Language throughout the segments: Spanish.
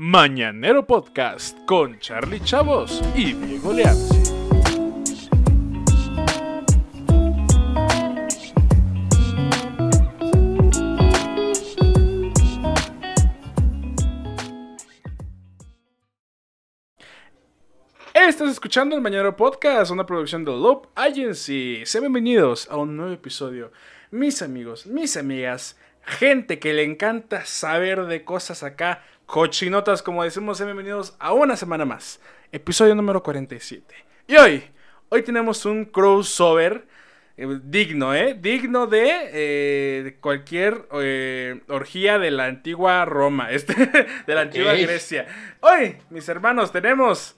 Mañanero Podcast con Charlie Chavos y Diego Leal. Estás escuchando el Mañanero Podcast, una producción de Loop Agency. Sean bienvenidos a un nuevo episodio. Mis amigos, mis amigas, gente que le encanta saber de cosas acá cochinotas, como decimos, bienvenidos a una semana más, episodio número 47. Y hoy, hoy tenemos un crossover eh, digno, ¿eh? Digno de, eh, cualquier eh, orgía de la antigua Roma, este, de la antigua Grecia. Hoy, mis hermanos, tenemos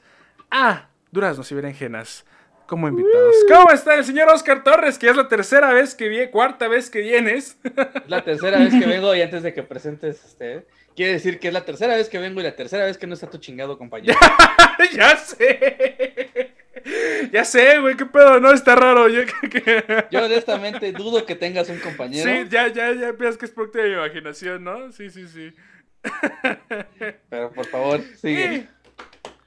a Duraznos Berenjenas como invitados. ¿Cómo está el señor Oscar Torres? Que es la tercera vez que viene, cuarta vez que vienes. La tercera vez que vengo y antes de que presentes este, Quiere decir que es la tercera vez que vengo y la tercera vez que no está tu chingado compañero. ya sé. Ya sé, güey, qué pedo, no, está raro. Yo, que... yo honestamente dudo que tengas un compañero. Sí, ya, ya, ya piensas que es producto de mi imaginación, ¿no? Sí, sí, sí. Pero por favor, sigue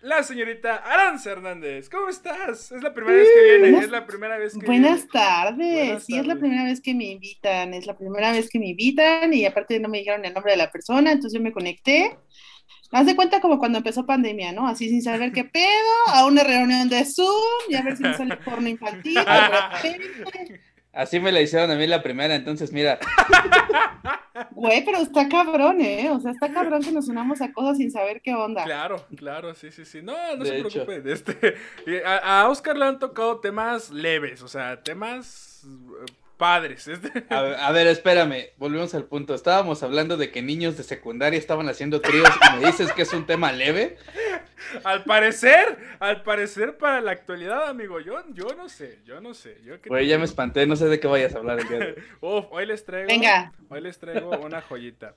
la señorita Aranza Hernández. ¿Cómo estás? Es la primera vez que viene, es la primera vez que Buenas tardes, sí, es la primera vez que me invitan, es la primera vez que me invitan y aparte no me dijeron el nombre de la persona, entonces yo me conecté. Haz de cuenta como cuando empezó pandemia, ¿no? Así sin saber qué pedo, a una reunión de Zoom y a ver si me sale porno infantil. Así me la hicieron a mí la primera, entonces mira. Güey, pero está cabrón, ¿eh? O sea, está cabrón que nos unamos a cosas sin saber qué onda. Claro, claro, sí, sí, sí. No, no se preocupen. Este, eh, a, Oscar le han tocado temas leves, o sea, temas eh, padres. Este. A, ver, espérame, volvemos al punto. Estábamos hablando de que niños de secundaria estaban haciendo tríos y me dices que es un tema leve al parecer, al parecer para la actualidad, amigo, yo, yo no sé, yo no sé. Yo ya me espanté, no sé de qué vayas a hablar. Uf, hoy les traigo, Venga. hoy les traigo una joyita.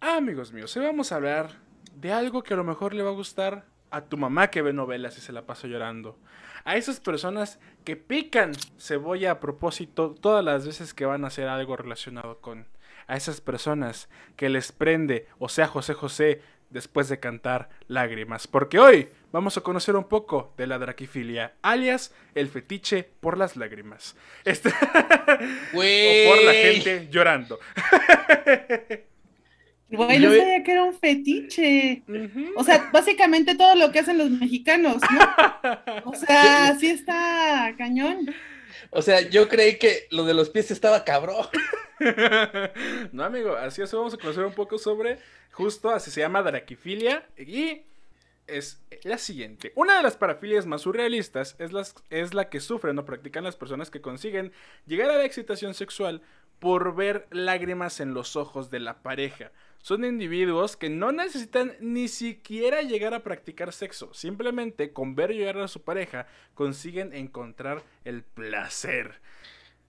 Ah, amigos míos, hoy vamos a hablar de algo que a lo mejor le va a gustar a tu mamá que ve novelas y se la pasa llorando. A esas personas que pican cebolla a propósito todas las veces que van a hacer algo relacionado con. A esas personas que les prende, o sea, José José, después de cantar lágrimas, porque hoy vamos a conocer un poco de la draquifilia, alias el fetiche por las lágrimas. Este, o por la gente llorando. Bueno sabía que era un fetiche. O sea, básicamente todo lo que hacen los mexicanos, ¿no? O sea, sí está cañón. O sea, yo creí que lo de los pies estaba cabrón. No, amigo, así es, vamos a conocer un poco sobre, justo así se llama draquifilia y es la siguiente. Una de las parafilias más surrealistas es, las, es la que sufren o practican las personas que consiguen llegar a la excitación sexual por ver lágrimas en los ojos de la pareja son individuos que no necesitan ni siquiera llegar a practicar sexo. Simplemente con ver llegar a su pareja consiguen encontrar el placer.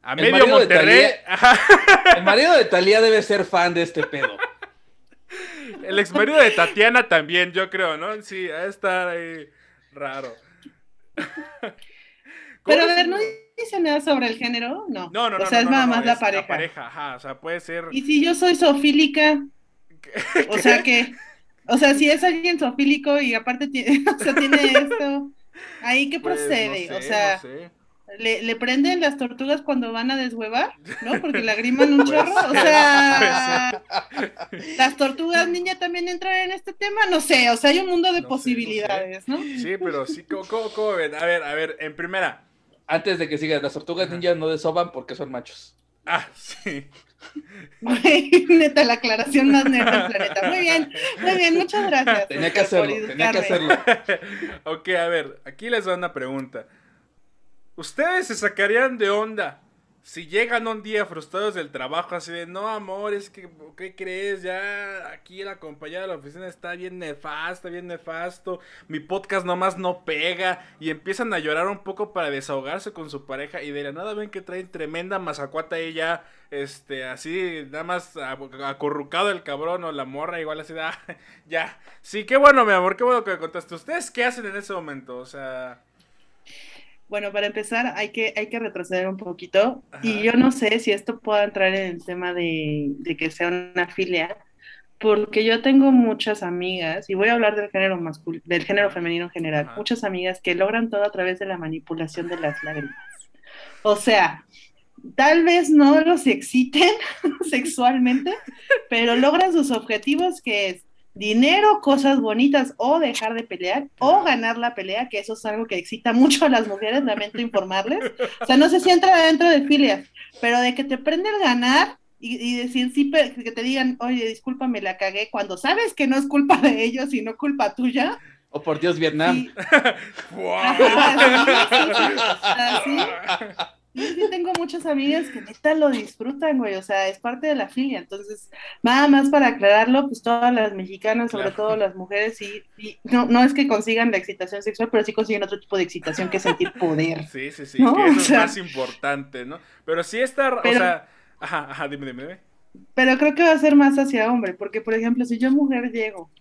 A el medio Monterrey. el marido de Talía debe ser fan de este pedo. El ex marido de Tatiana también, yo creo, ¿no? Sí, estar ahí raro. Pero a ver, no dice nada sobre el género, no. No, no, no. O sea, es nada más la pareja. La pareja, ajá. O sea, puede ser. Y si yo soy sofílica. O sea que, o sea, si es alguien zoofílico y aparte tiene, esto, ahí que pues, procede, o sea. le, prenden las tortugas cuando van a deshuevar, ¿no? Porque lagriman un chorro. O sea, las tortugas niña también entran en este tema, no sé, o sea, hay un mundo de posibilidades, ¿no? Sí, pero sí, ¿cómo, ven? A ver, a ver, en primera, antes de que sigas, las tortugas niñas no desoban porque son machos. Ah, sí. neta, la aclaración más neta del planeta. Muy bien, muy bien, muchas gracias. Tenía que hacerlo, tenía que hacerlo. ok, a ver, aquí les va una pregunta. ¿Ustedes se sacarían de onda si llegan un día frustrados del trabajo, así de, no, amor, es que, ¿qué crees? Ya aquí la compañera de la oficina está bien nefasta, bien nefasto, mi podcast nomás no pega, y empiezan a llorar un poco para desahogarse con su pareja, y de la nada ven que traen tremenda mazacuata ella, este, así, nada más acurrucado el cabrón o la morra, igual así, de, ah, ya. Sí, qué bueno, mi amor, qué bueno que me contaste. ¿Ustedes qué hacen en ese momento? O sea... Bueno, para empezar hay que, hay que retroceder un poquito y yo no sé si esto pueda entrar en el tema de, que sea una filia, porque yo tengo muchas amigas, y voy a hablar del género, mascul del género femenino en general, muchas amigas que logran todo a través de la manipulación de las lágrimas. O sea, tal vez no los exciten sexualmente, pero logran sus objetivos que es dinero, cosas bonitas o dejar de pelear o ganar la pelea, que eso es algo que excita mucho a las mujeres, lamento informarles. O sea, no sé si entra dentro de filias, pero de que te prende el ganar y, decir sí, que te digan, oye, discúlpame, la cagué, cuando sabes que no es culpa de ellos, no culpa tuya. O por Dios, Vietnam. Yo tengo muchas amigas que neta lo disfrutan, güey, o sea, es parte de la filia. Entonces, nada más para aclararlo, pues todas las mexicanas, sobre todo las mujeres, sí, no, no es que consigan la excitación sexual, pero sí consiguen otro tipo de excitación que sentir poder. Sí, sí, sí, que es más importante, ¿no? Pero sí estar, pero, o sea, ajá, ajá, dime, dime, dime. Pero creo que va a ser más hacia hombre, porque por ejemplo, si yo mujer llego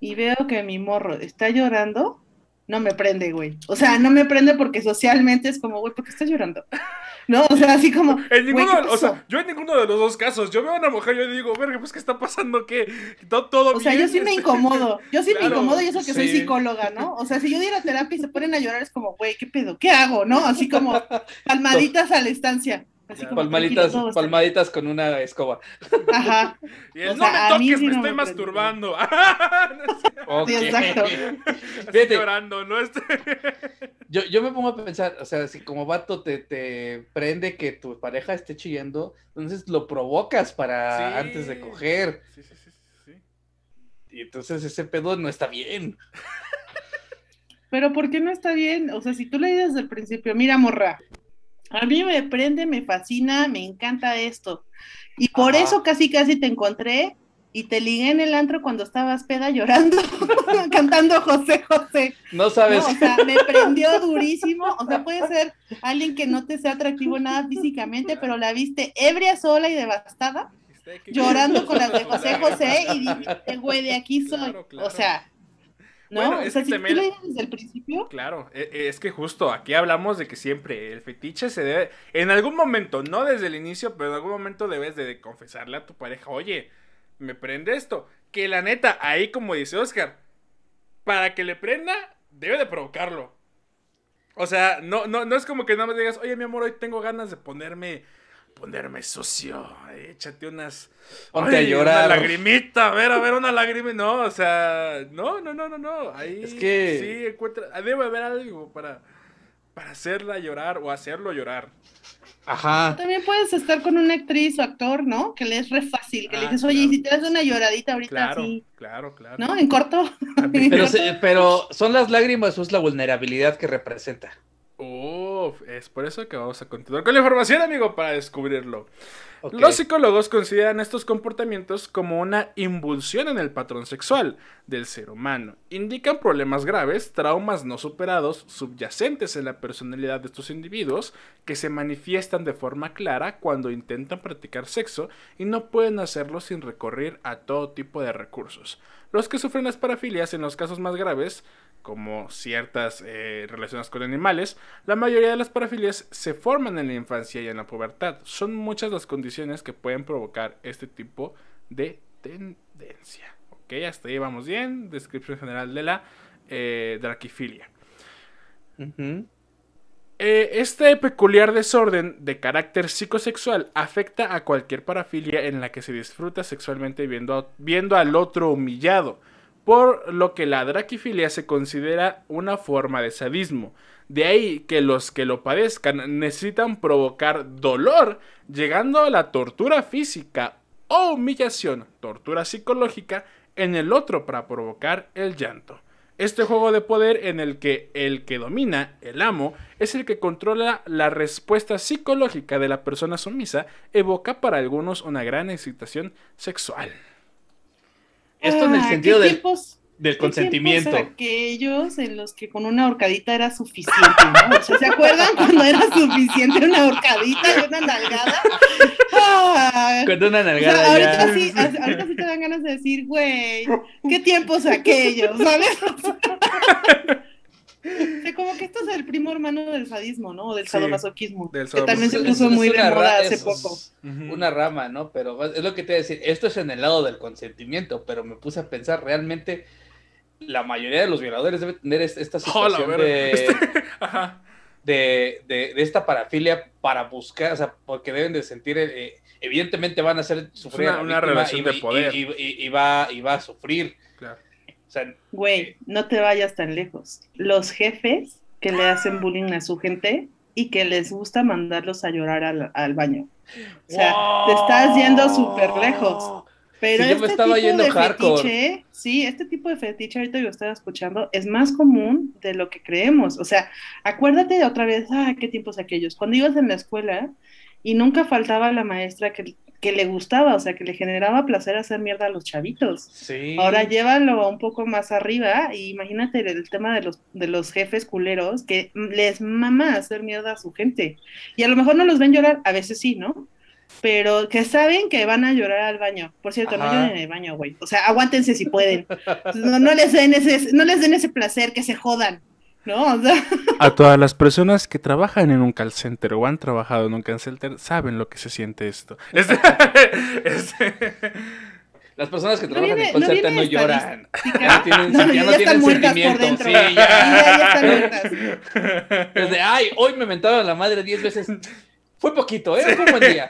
y veo que mi morro está llorando, no me prende, güey. O sea, no me prende porque socialmente es como, güey, ¿por qué estás llorando? No, o sea, así como. En ninguno, o sea, yo en ninguno de los dos casos, yo veo a una mujer y yo digo, verga, pues, ¿qué está pasando? ¿Qué? Todo, todo O sea, yo sí me este, incomodo. Yo sí me incomodo y eso que soy psicóloga, ¿no? O sea, si yo diera terapia y se ponen a llorar, es como, güey, ¿qué pedo? ¿Qué hago? ¿No? Así como, palmaditas a la estancia palmaditas, con una escoba. Ajá. no me toques, estoy masturbando. Estoy llorando, ¿no? Este yo, me pongo a pensar, o sea, si como vato te, prende que tu pareja esté chillando, entonces lo provocas para antes de coger. Sí, sí, sí, sí. Y entonces ese pedo no está bien. Pero ¿por qué no está bien? O sea, si tú le dices desde el principio, mira, morra, a mí me prende, me fascina, me encanta esto. Y por eso casi casi te encontré y te ligué en el antro cuando estabas peda llorando, cantando José José. No sabes. o sea, me prendió durísimo. O sea, puede ser alguien que no te sea atractivo nada físicamente, pero la viste ebria, sola y devastada, llorando con las de José José y dijiste, güey, de aquí soy. O sea, ¿No? o sea, desde el principio. Claro, e, e, es que justo aquí hablamos de que siempre el fetiche se debe. En algún momento, no desde el inicio, pero en algún momento debes de confesarle a tu pareja, oye, me prende esto. Que la neta, ahí como dice Oscar, para que le prenda, debe de provocarlo. O sea, no, no, no es como que nada más digas, oye, mi amor, hoy tengo ganas de ponerme ponerme socio. Échate unas. Ponte a llorar. Una lagrimita, a ver, a ver, una lágrima. No, o sea, no, no, no, no, no. Ahí es que... sí encuentra. Ah, debe haber algo para, para hacerla llorar o hacerlo llorar. Ajá. También puedes estar con una actriz o actor, ¿no? Que le es re fácil, que le ah, dices, oye, si te das una lloradita ahorita claro, Claro, claro. ¿No? En corto. Pero, pero son las lágrimas o es la vulnerabilidad que representa. Oh es por eso que vamos a continuar con la información, amigo, para descubrirlo. Los psicólogos consideran estos comportamientos como una invulsión en el patrón sexual del ser humano. Indican problemas graves, traumas no superados, subyacentes en la personalidad de estos individuos, que se manifiestan de forma clara cuando intentan practicar sexo y no pueden hacerlo sin recurrir a todo tipo de recursos. Los que sufren las parafilias en los casos más graves como ciertas eh, relaciones con animales, la mayoría de las parafilias se forman en la infancia y en la pubertad. Son muchas las condiciones que pueden provocar este tipo de tendencia. Ok, hasta ahí vamos bien. Descripción general de la eh, draquifilia. Eh, este peculiar desorden de carácter psicosexual afecta a cualquier parafilia en la que se disfruta sexualmente viendo al otro humillado por lo que la draquifilia se considera una forma de sadismo. De ahí que los que lo padezcan necesitan provocar dolor, llegando a la tortura física o humillación, tortura psicológica, en el otro para provocar el llanto. Este juego de poder en el que el que domina, el amo, es el que controla la respuesta psicológica de la persona sumisa, evoca para algunos una gran excitación sexual. Esto en el ah, sentido del, tiempos, del consentimiento. Aquellos en los que con una horcadita era suficiente, ¿no? ¿se acuerdan cuando era suficiente una horcadita y una nalgada? cuando una nalgada. ahorita, Sí, ahorita sí te dan ganas de decir, güey, ¿qué tiempos aquellos? ¿Sabes? como que esto es el primo hermano del sadismo, ¿no? O del sadomasoquismo. que también se puso muy de moda hace poco. Una rama, ¿no? Pero es lo que te voy a decir. Esto es en el lado del consentimiento, pero me puse a pensar realmente. La mayoría de los violadores deben tener esta situación este, de, De, esta parafilia para buscar, o sea, porque deben de sentir, eh, eh, evidentemente van a ser sufrir una, relación de poder. y, va, y va a sufrir. Claro Güey, eh, no te vayas tan lejos. Los jefes que le ah. hacen bullying a su gente y que les gusta mandarlos a llorar al, baño. O sea, te estás yendo súper lejos. Pero sí, este tipo de Fetiche, sí, este tipo de fetiche, ahorita yo estaba escuchando, es más común de lo que creemos. O sea, acuérdate de otra vez, a ah, qué tiempos aquellos. Cuando ibas en la escuela y nunca faltaba la maestra que que le gustaba, o sea, que le generaba placer hacer mierda a los chavitos. Sí. Ahora llévalo un poco más arriba y imagínate el tema de los, de los jefes culeros que les mama hacer mierda a su gente. Y a lo mejor no los ven llorar, a veces sí, ¿no? Pero que saben que van a llorar al baño. Por cierto, no lloren en el baño, güey. O sea, aguántense si pueden. No, no, les den ese, no les den ese placer, que se jodan. ¿no? O sea... A todas las personas que trabajan en un call center o han trabajado en un call center saben lo que se siente esto. Este, este, las personas que trabajan en call center no, lloran. Ya, no, tienen sentimientos. Desde, ay, hoy me mentaron la madre 10 veces. Fue poquito, ¿eh? Fue un buen día.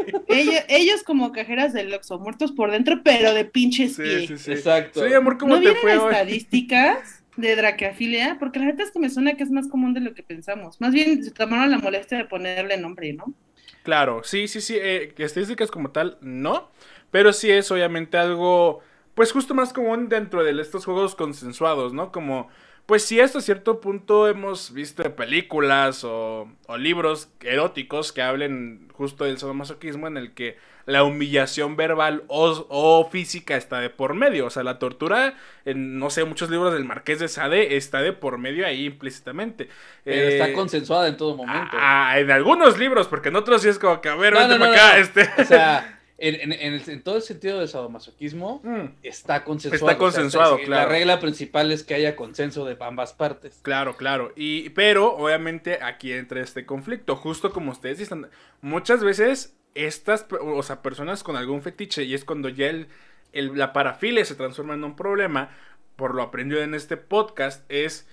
Ellos, como cajeras de Oxxo, muertos por dentro, pero de pinches sí, Sí, Exacto. amor, ¿cómo ¿No te estadísticas? de Dracafilia, porque la verdad es que me suena que es más común de lo que pensamos. Más bien se tomaron la molestia de ponerle nombre, ¿no? Claro, sí, sí, sí. Eh, estadísticas como tal, no. Pero sí es obviamente algo, pues justo más común dentro de estos juegos consensuados, ¿no? Como, pues sí, hasta cierto punto hemos visto películas o, o libros eróticos que hablen justo del sadomasoquismo en el que la humillación verbal o, física está de por medio. O sea, la tortura, en, no sé, muchos libros del Marqués de Sade está de por medio ahí implícitamente. Pero está eh, consensuada en todo ah, momento. Ah, en algunos libros, porque en otros sí es como que, a ver, acá. Este. O sea, en, todo el sentido del sadomasoquismo, mm. está consensuado. Está consensuado, claro. La regla principal es que haya consenso de ambas partes. Claro, claro. Y, pero, obviamente, aquí entra este conflicto. Justo como ustedes dicen, muchas veces estas, o sea, personas con algún fetiche, y es cuando ya el, la parafilia se transforma en un problema, por lo aprendido en este podcast, es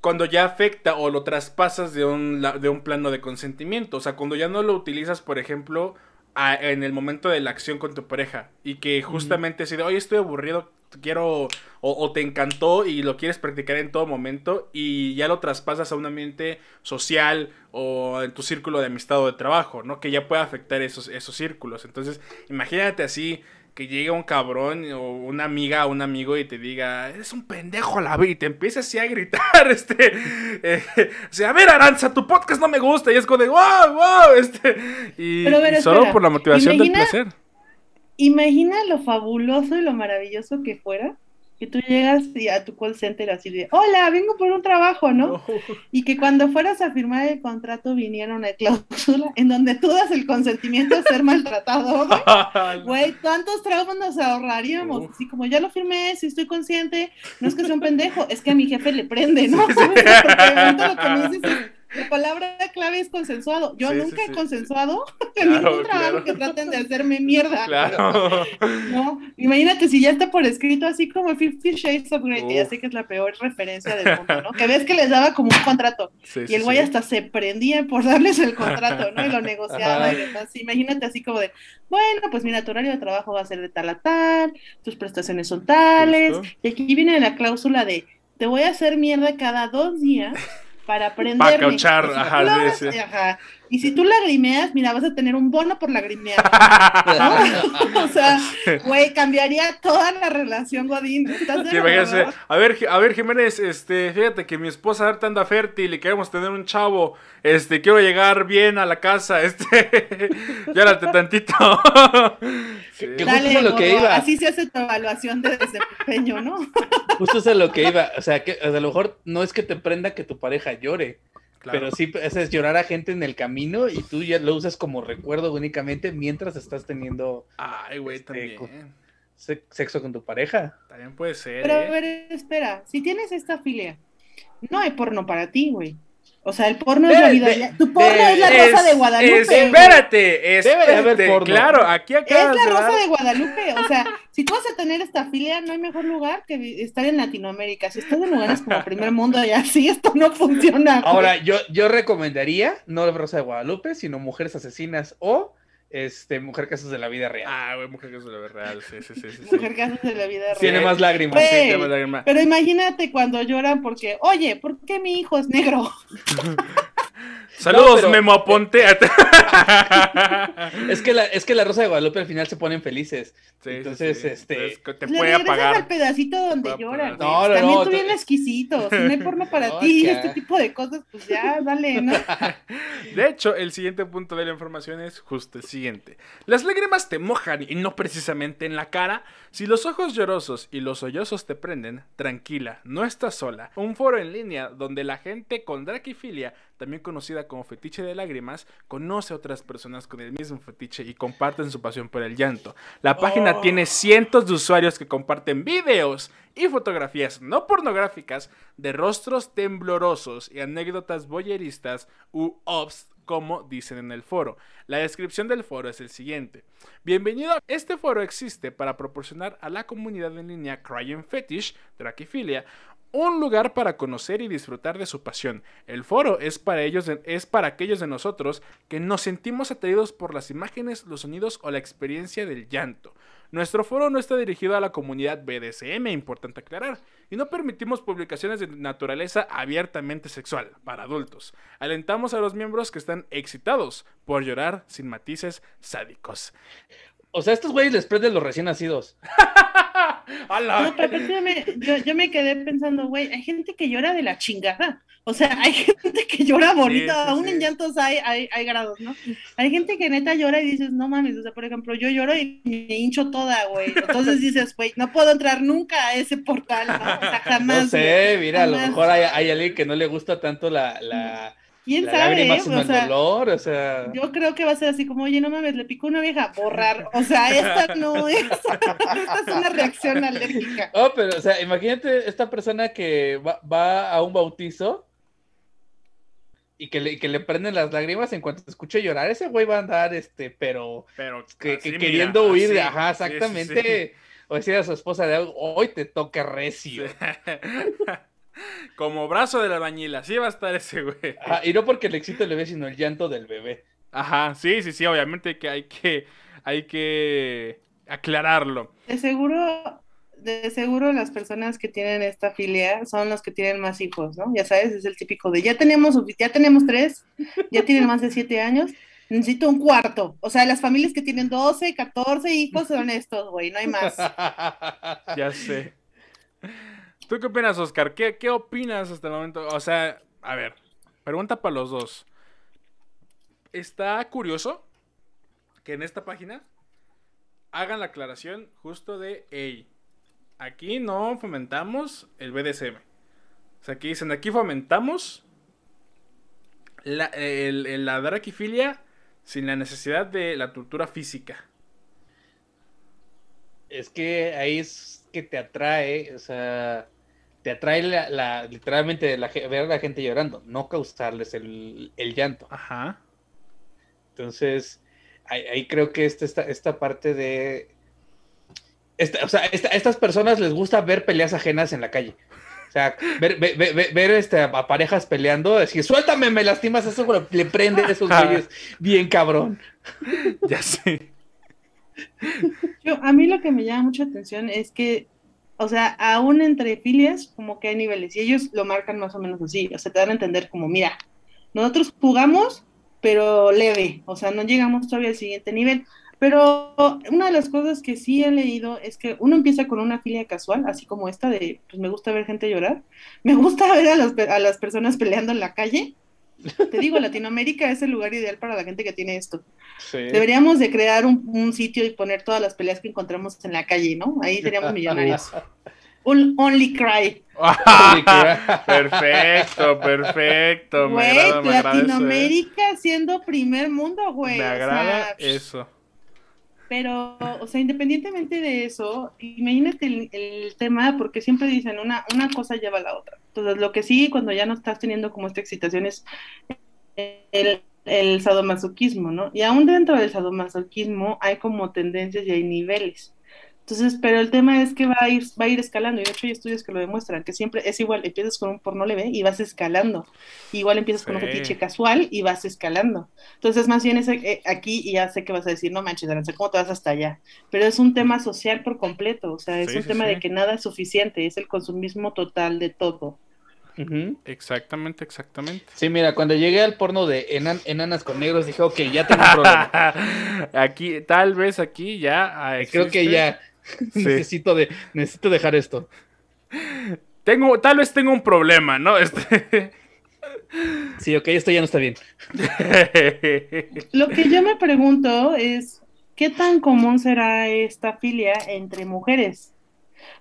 cuando ya afecta o lo traspasas de un, de un plano de consentimiento. O sea, cuando ya no lo utilizas, por ejemplo, en el momento de la acción con tu pareja. Y que justamente si de, hoy estoy aburrido, quiero, o, te encantó y lo quieres practicar en todo momento y ya lo traspasas a un ambiente social o en tu círculo de amistad o de trabajo, ¿no? Que ya puede afectar esos, esos círculos. Entonces, imagínate así que llegue un cabrón o una amiga o un amigo y te diga, eres un pendejo la vida, y te empieza así a gritar, este, eh, o sea, a ver Aranza, tu podcast no me gusta, y es como de, wow, wow, este, y, solo por la motivación del placer. Imagina lo fabuloso y lo maravilloso que fuera que tú llegas y a tu call center así de, hola, vengo por un trabajo, ¿no? Y que cuando fueras a firmar el contrato vinieron una cláusula en donde tú das el consentimiento de ser maltratado. Güey, tantos traumas nos ahorraríamos. Así como ya lo firmé, si estoy consciente, no es que sea un pendejo, es que a mi jefe le prende, ¿no? Porque lo la palabra clave es consensuado. Yo nunca he consensuado en ningún trabajo que traten de hacerme mierda. ¿no? Imagínate si ya está por escrito así como Fifty Shades of Grey, ya sé que es la peor referencia del mundo, ¿no? Que ves que les daba como un contrato y el güey hasta se prendía por darles el contrato, ¿no? Y lo negociaba y demás. Imagínate así como de, bueno, pues mira, tu horario de trabajo va a ser de tal a tal, tus prestaciones son tales. Y aquí viene la cláusula de, te voy a hacer mierda cada dos días para aprender. Para cauchar, ajá, sí, ajá, y si tú lagrimeas, mira, vas a tener un bono por lagrimear. o sea, güey, cambiaría toda la relación, Godín. a ver, a ver, Jiménez, este, fíjate que mi esposa ahorita anda fértil y queremos tener un chavo. Este, quiero llegar bien a la casa, este, llárate tantito. Dale, lo que Así se hace tu evaluación de desempeño, ¿no? justo es lo que iba. O sea, que a lo mejor no es que te prenda que tu pareja llore pero sí, es llorar a gente en el camino y tú ya lo usas como recuerdo únicamente mientras estás teniendo. Este, sexo con tu pareja. También puede ser. Pero ¿eh? a espera, si tienes esta filia, no hay porno para ti, güey. O sea, el porno es la vida. tu porno es la rosa de Guadalupe. espérate, es, este, Claro, aquí acá. Es la rosa de Guadalupe. O sea, si tú vas a tener esta filia, no hay mejor lugar que estar en Latinoamérica. Si estás en lugares como primer mundo y así, esto no funciona. Ahora, yo, yo recomendaría no la rosa de Guadalupe, sino mujeres asesinas o este, Mujer Casas de la Vida Real. Ah, Mujer Casas de la Vida Real, sí, sí, sí. sí mujer Casos de la Vida Real. Tiene más lágrimas, tiene más lágrimas. Pero imagínate cuando lloran porque, oye, ¿por qué mi hijo es negro? Saludos, Memo Aponte. Eh, es, que la, es que la Rosa de Guadalupe al final se ponen felices. Entonces, este. te puede apagar. pedacito donde lloran. También tú bien exquisito. no hay porno para ti, este tipo de cosas, pues ya, dale, ¿no? de hecho, el siguiente punto de la información es justo el siguiente. Las lágrimas te mojan y no precisamente en la cara. Si los ojos llorosos y los sollozos te prenden, tranquila, no estás sola. Un foro en línea donde la gente con draquifilia también conocida como fetiche de lágrimas, conoce a otras personas con el mismo fetiche y comparten su pasión por el llanto. La página oh. tiene cientos de usuarios que comparten videos y fotografías no pornográficas de rostros temblorosos y anécdotas boyeristas u obs como dicen en el foro. La descripción del foro es el siguiente. Bienvenido. A... Este foro existe para proporcionar a la comunidad en línea Crying Fetish, Traquifilia, un lugar para conocer y disfrutar de su pasión. El foro es para ellos, es para aquellos de nosotros que nos sentimos atraídos por las imágenes, los sonidos o la experiencia del llanto. Nuestro foro no está dirigido a la comunidad BDSM, importante aclarar, y no permitimos publicaciones de naturaleza abiertamente sexual para adultos. Alentamos a los miembros que están excitados por llorar sin matices sádicos. O sea, estos güeyes les prenden los recién nacidos. No, pero yo, me quedé pensando, güey, hay gente que llora de la chingada. O sea, hay gente que llora bonito, aún en llantos hay, hay, grados, ¿no? Hay gente que neta llora y dices, no mames, o sea, por ejemplo, yo lloro y me hincho toda, güey. Entonces dices, güey, no puedo entrar nunca a ese portal, ¿no? o sea, jamás. No sé, mira, a lo mejor hay, alguien que no le gusta tanto la ¿Quién sabe? Eh? Yo creo que va a ser así como, oye, no mames, le picó una vieja, borrar. O sea, esta no es. esta es una reacción alérgica. Oh, pero, o sea, imagínate esta persona que va, a un bautizo y que le, que prenden las lágrimas en cuanto te escuche llorar. Ese güey va a andar, este, pero. Pero. Que, queriendo huir, ajá, exactamente. O decir a su esposa de algo, hoy te toca recio. Como brazo de la bañila, así va a estar ese güey. y no porque le excite el bebé, sino el llanto del bebé. Ajá, sí, sí, sí, obviamente que hay que, hay que aclararlo. De seguro, de seguro las personas que tienen esta filia son las que tienen más hijos, ¿no? Ya sabes, es el típico de ya tenemos, ya tenemos tres, ya tienen más de siete años, necesito un cuarto. O sea, las familias que tienen 12, 14 hijos son estos, güey, no hay más. ya sé. ¿Tú qué opinas, Oscar? ¿Qué, ¿Qué opinas hasta el momento? O sea, a ver, pregunta para los dos. Está curioso que en esta página hagan la aclaración justo de, hey, aquí no fomentamos el BDSM. O sea, aquí dicen, aquí fomentamos la, el, la draquifilia sin la necesidad de la tortura física. Es que ahí es que te atrae, o sea, te atrae la, literalmente la, ver a la gente llorando, no causarles el, llanto. Ajá. Entonces, ahí, creo que este, esta, parte de... o sea, estas personas les gusta ver peleas ajenas en la calle. O sea, ver, ver, este, a parejas peleando, decir, suéltame, me lastimas, eso le prende esos güeyes bien cabrón. Ya sé. Yo, a mí lo que me llama mucha atención es que o sea, aún entre filias, como que hay niveles, y ellos lo marcan más o menos así, o sea, te dan a entender como, mira, nosotros jugamos, pero leve, o sea, no llegamos todavía al siguiente nivel. Pero una de las cosas que sí he leído es que uno empieza con una filia casual, así como esta de, pues me gusta ver gente llorar, me gusta ver a, a las personas peleando en la calle, te digo, Latinoamérica es el lugar ideal para la gente que tiene esto. Deberíamos de crear un, sitio y poner todas las peleas que encontramos en la calle, ¿no? Ahí seríamos millonarios. un Only Cry. perfecto, perfecto. Güey, Latinoamérica siendo primer mundo, güey. Me agrada eso. Pero, o sea, independientemente de eso, imagínate el, tema, porque siempre dicen una, una cosa lleva a la otra. Entonces, lo que sí, cuando ya no estás teniendo como esta excitación es el, el sadomasoquismo, ¿no? Y aún dentro del sadomasoquismo hay como tendencias y hay niveles. Entonces, pero el tema es que va a ir, va a ir escalando, y de hecho hay estudios que lo demuestran, que siempre es igual, empiezas con un porno leve y vas escalando, igual empiezas con un fetiche casual y vas escalando. Entonces, más bien es eh, eh, aquí, y ya sé que vas a decir, no manches, ¿cómo te vas hasta allá? Pero es un tema social por completo, o sea, es un tema de que nada es suficiente, es el consumismo total de todo. Exactamente, exactamente. Sí, mira, cuando llegué al porno de enanas con negros dije, ok, ya tengo un problema. aquí, tal vez aquí ya. Ah, Creo que ya necesito, de, necesito dejar esto. Tengo, tal vez tengo un problema, ¿no? Este... Sí, ok, esto ya no está bien. Lo que yo me pregunto es, ¿qué tan común será esta filia entre mujeres?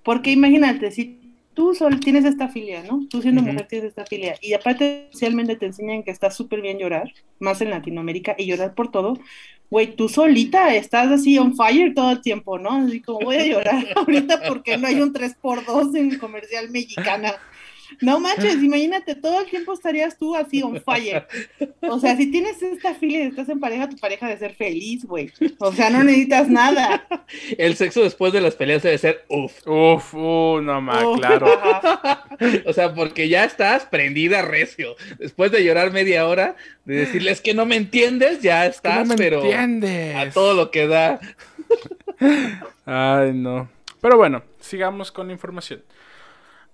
Porque imagínate, si tú sol tienes esta filia, ¿no? Tú siendo mujer tienes esta filia. Y aparte, especialmente te enseñan que está súper bien llorar, más en Latinoamérica, y llorar por todo. Güey, tú solita estás así on fire todo el tiempo, ¿no? Así como voy a llorar ahorita porque no hay un 3x2 en comercial mexicana. No manches, imagínate, todo el tiempo estarías tú así on fire. O sea, si tienes esta fila y estás en pareja, tu pareja debe ser feliz, güey. O sea, no necesitas nada. El sexo después de las peleas debe ser uff. Uf, uh, no más, claro. O sea, porque ya estás prendida recio. Después de llorar media hora, de decirles que no me entiendes, ya estás, no me pero a todo lo que da. Ay, no. Pero bueno, sigamos con la información.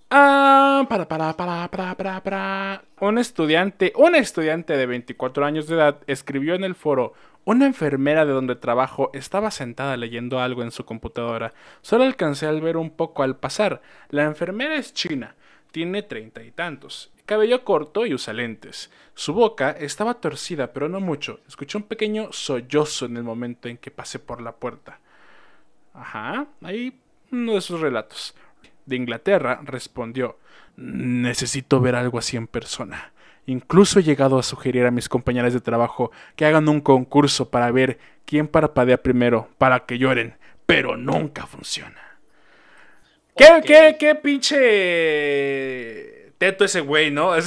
Ah, para, para, para, para, para, Un estudiante, un estudiante de 24 años de edad escribió en el foro, una enfermera de donde trabajo estaba sentada leyendo algo en su computadora. Solo alcancé al ver un poco al pasar. La enfermera es china, tiene treinta y tantos, cabello corto y usa lentes. Su boca estaba torcida, pero no mucho. Escuché un pequeño sollozo en el momento en que pasé por la puerta. Ajá, ahí uno de sus relatos de Inglaterra respondió, necesito ver algo así en persona. Incluso he llegado a sugerir a mis compañeros de trabajo que hagan un concurso para ver quién parpadea primero para que lloren, pero nunca funciona. ¿Qué, qué, qué pinche teto ese güey, no?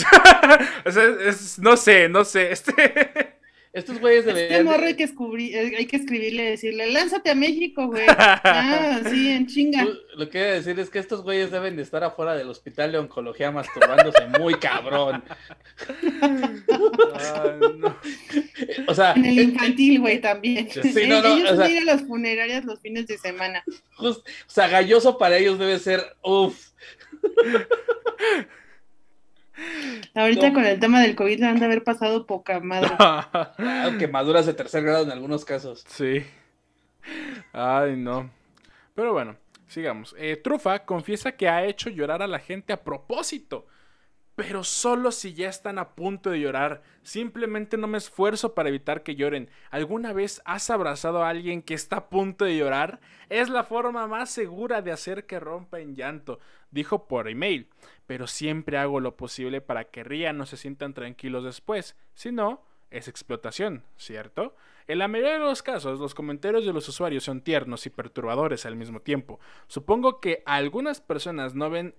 no sé, no sé. Este... Estos güeyes Este morro hay que, escribirle eh, y escribirle, decirle, lánzate a México, güey. ah, sí, en chinga. Lo que quiero decir es que estos güeyes deben de estar afuera del hospital de oncología masturbándose muy cabrón. O sea. En el eh, infantil, güey, también. Sí, ellos ir a las funerarias los fines de semana. o sea, galloso para ellos debe ser, uff. Ahorita con el tema del COVID le han de haber pasado poca madre. Quemaduras de tercer grado en algunos casos. Sí. Ay, no. Pero bueno, sigamos. Eh, Trufa confiesa que ha hecho llorar a la gente a propósito pero solo si ya están a punto de llorar. Simplemente no me esfuerzo para evitar que lloren. ¿Alguna vez has abrazado a alguien que está a punto de llorar? Es la forma más segura de hacer que rompa en llanto, dijo por email. Pero siempre hago lo posible para que rían no se sientan tranquilos después. Si no, es explotación, ¿cierto? En la mayoría de los casos, los comentarios de los usuarios son tiernos y perturbadores al mismo tiempo. Supongo que algunas personas no ven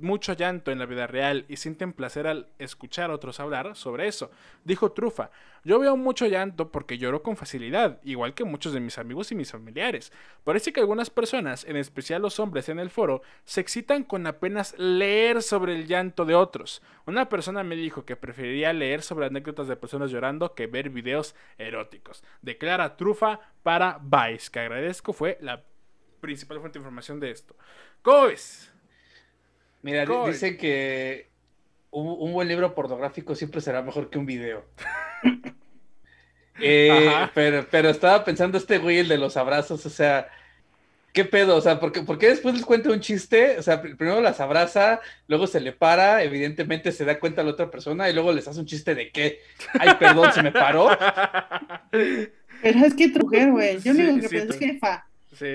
mucho llanto en la vida real y sienten placer al escuchar a otros hablar sobre eso. Dijo Trufa, yo veo mucho llanto porque lloro con facilidad, igual que muchos de mis amigos y mis familiares. Parece que algunas personas, en especial los hombres en el foro, se excitan con apenas leer sobre el llanto de otros. Una persona me dijo que preferiría leer sobre anécdotas de personas llorando que ver videos eróticos. Declara Trufa para Vice, que agradezco fue la principal fuente de información de esto. ¿Cómo Mira, dice que un, buen libro pornográfico siempre será mejor que un video. Eh, pero, estaba pensando este güey, el de los abrazos, o sea, ¿qué pedo? O sea, ¿por qué, después les cuenta un chiste? O sea, primero las abraza, luego se le para, evidentemente se da cuenta a la otra persona y luego les hace un chiste de qué. Ay, perdón, se me paró. Pero es que trujero, güey. Yo lo que es que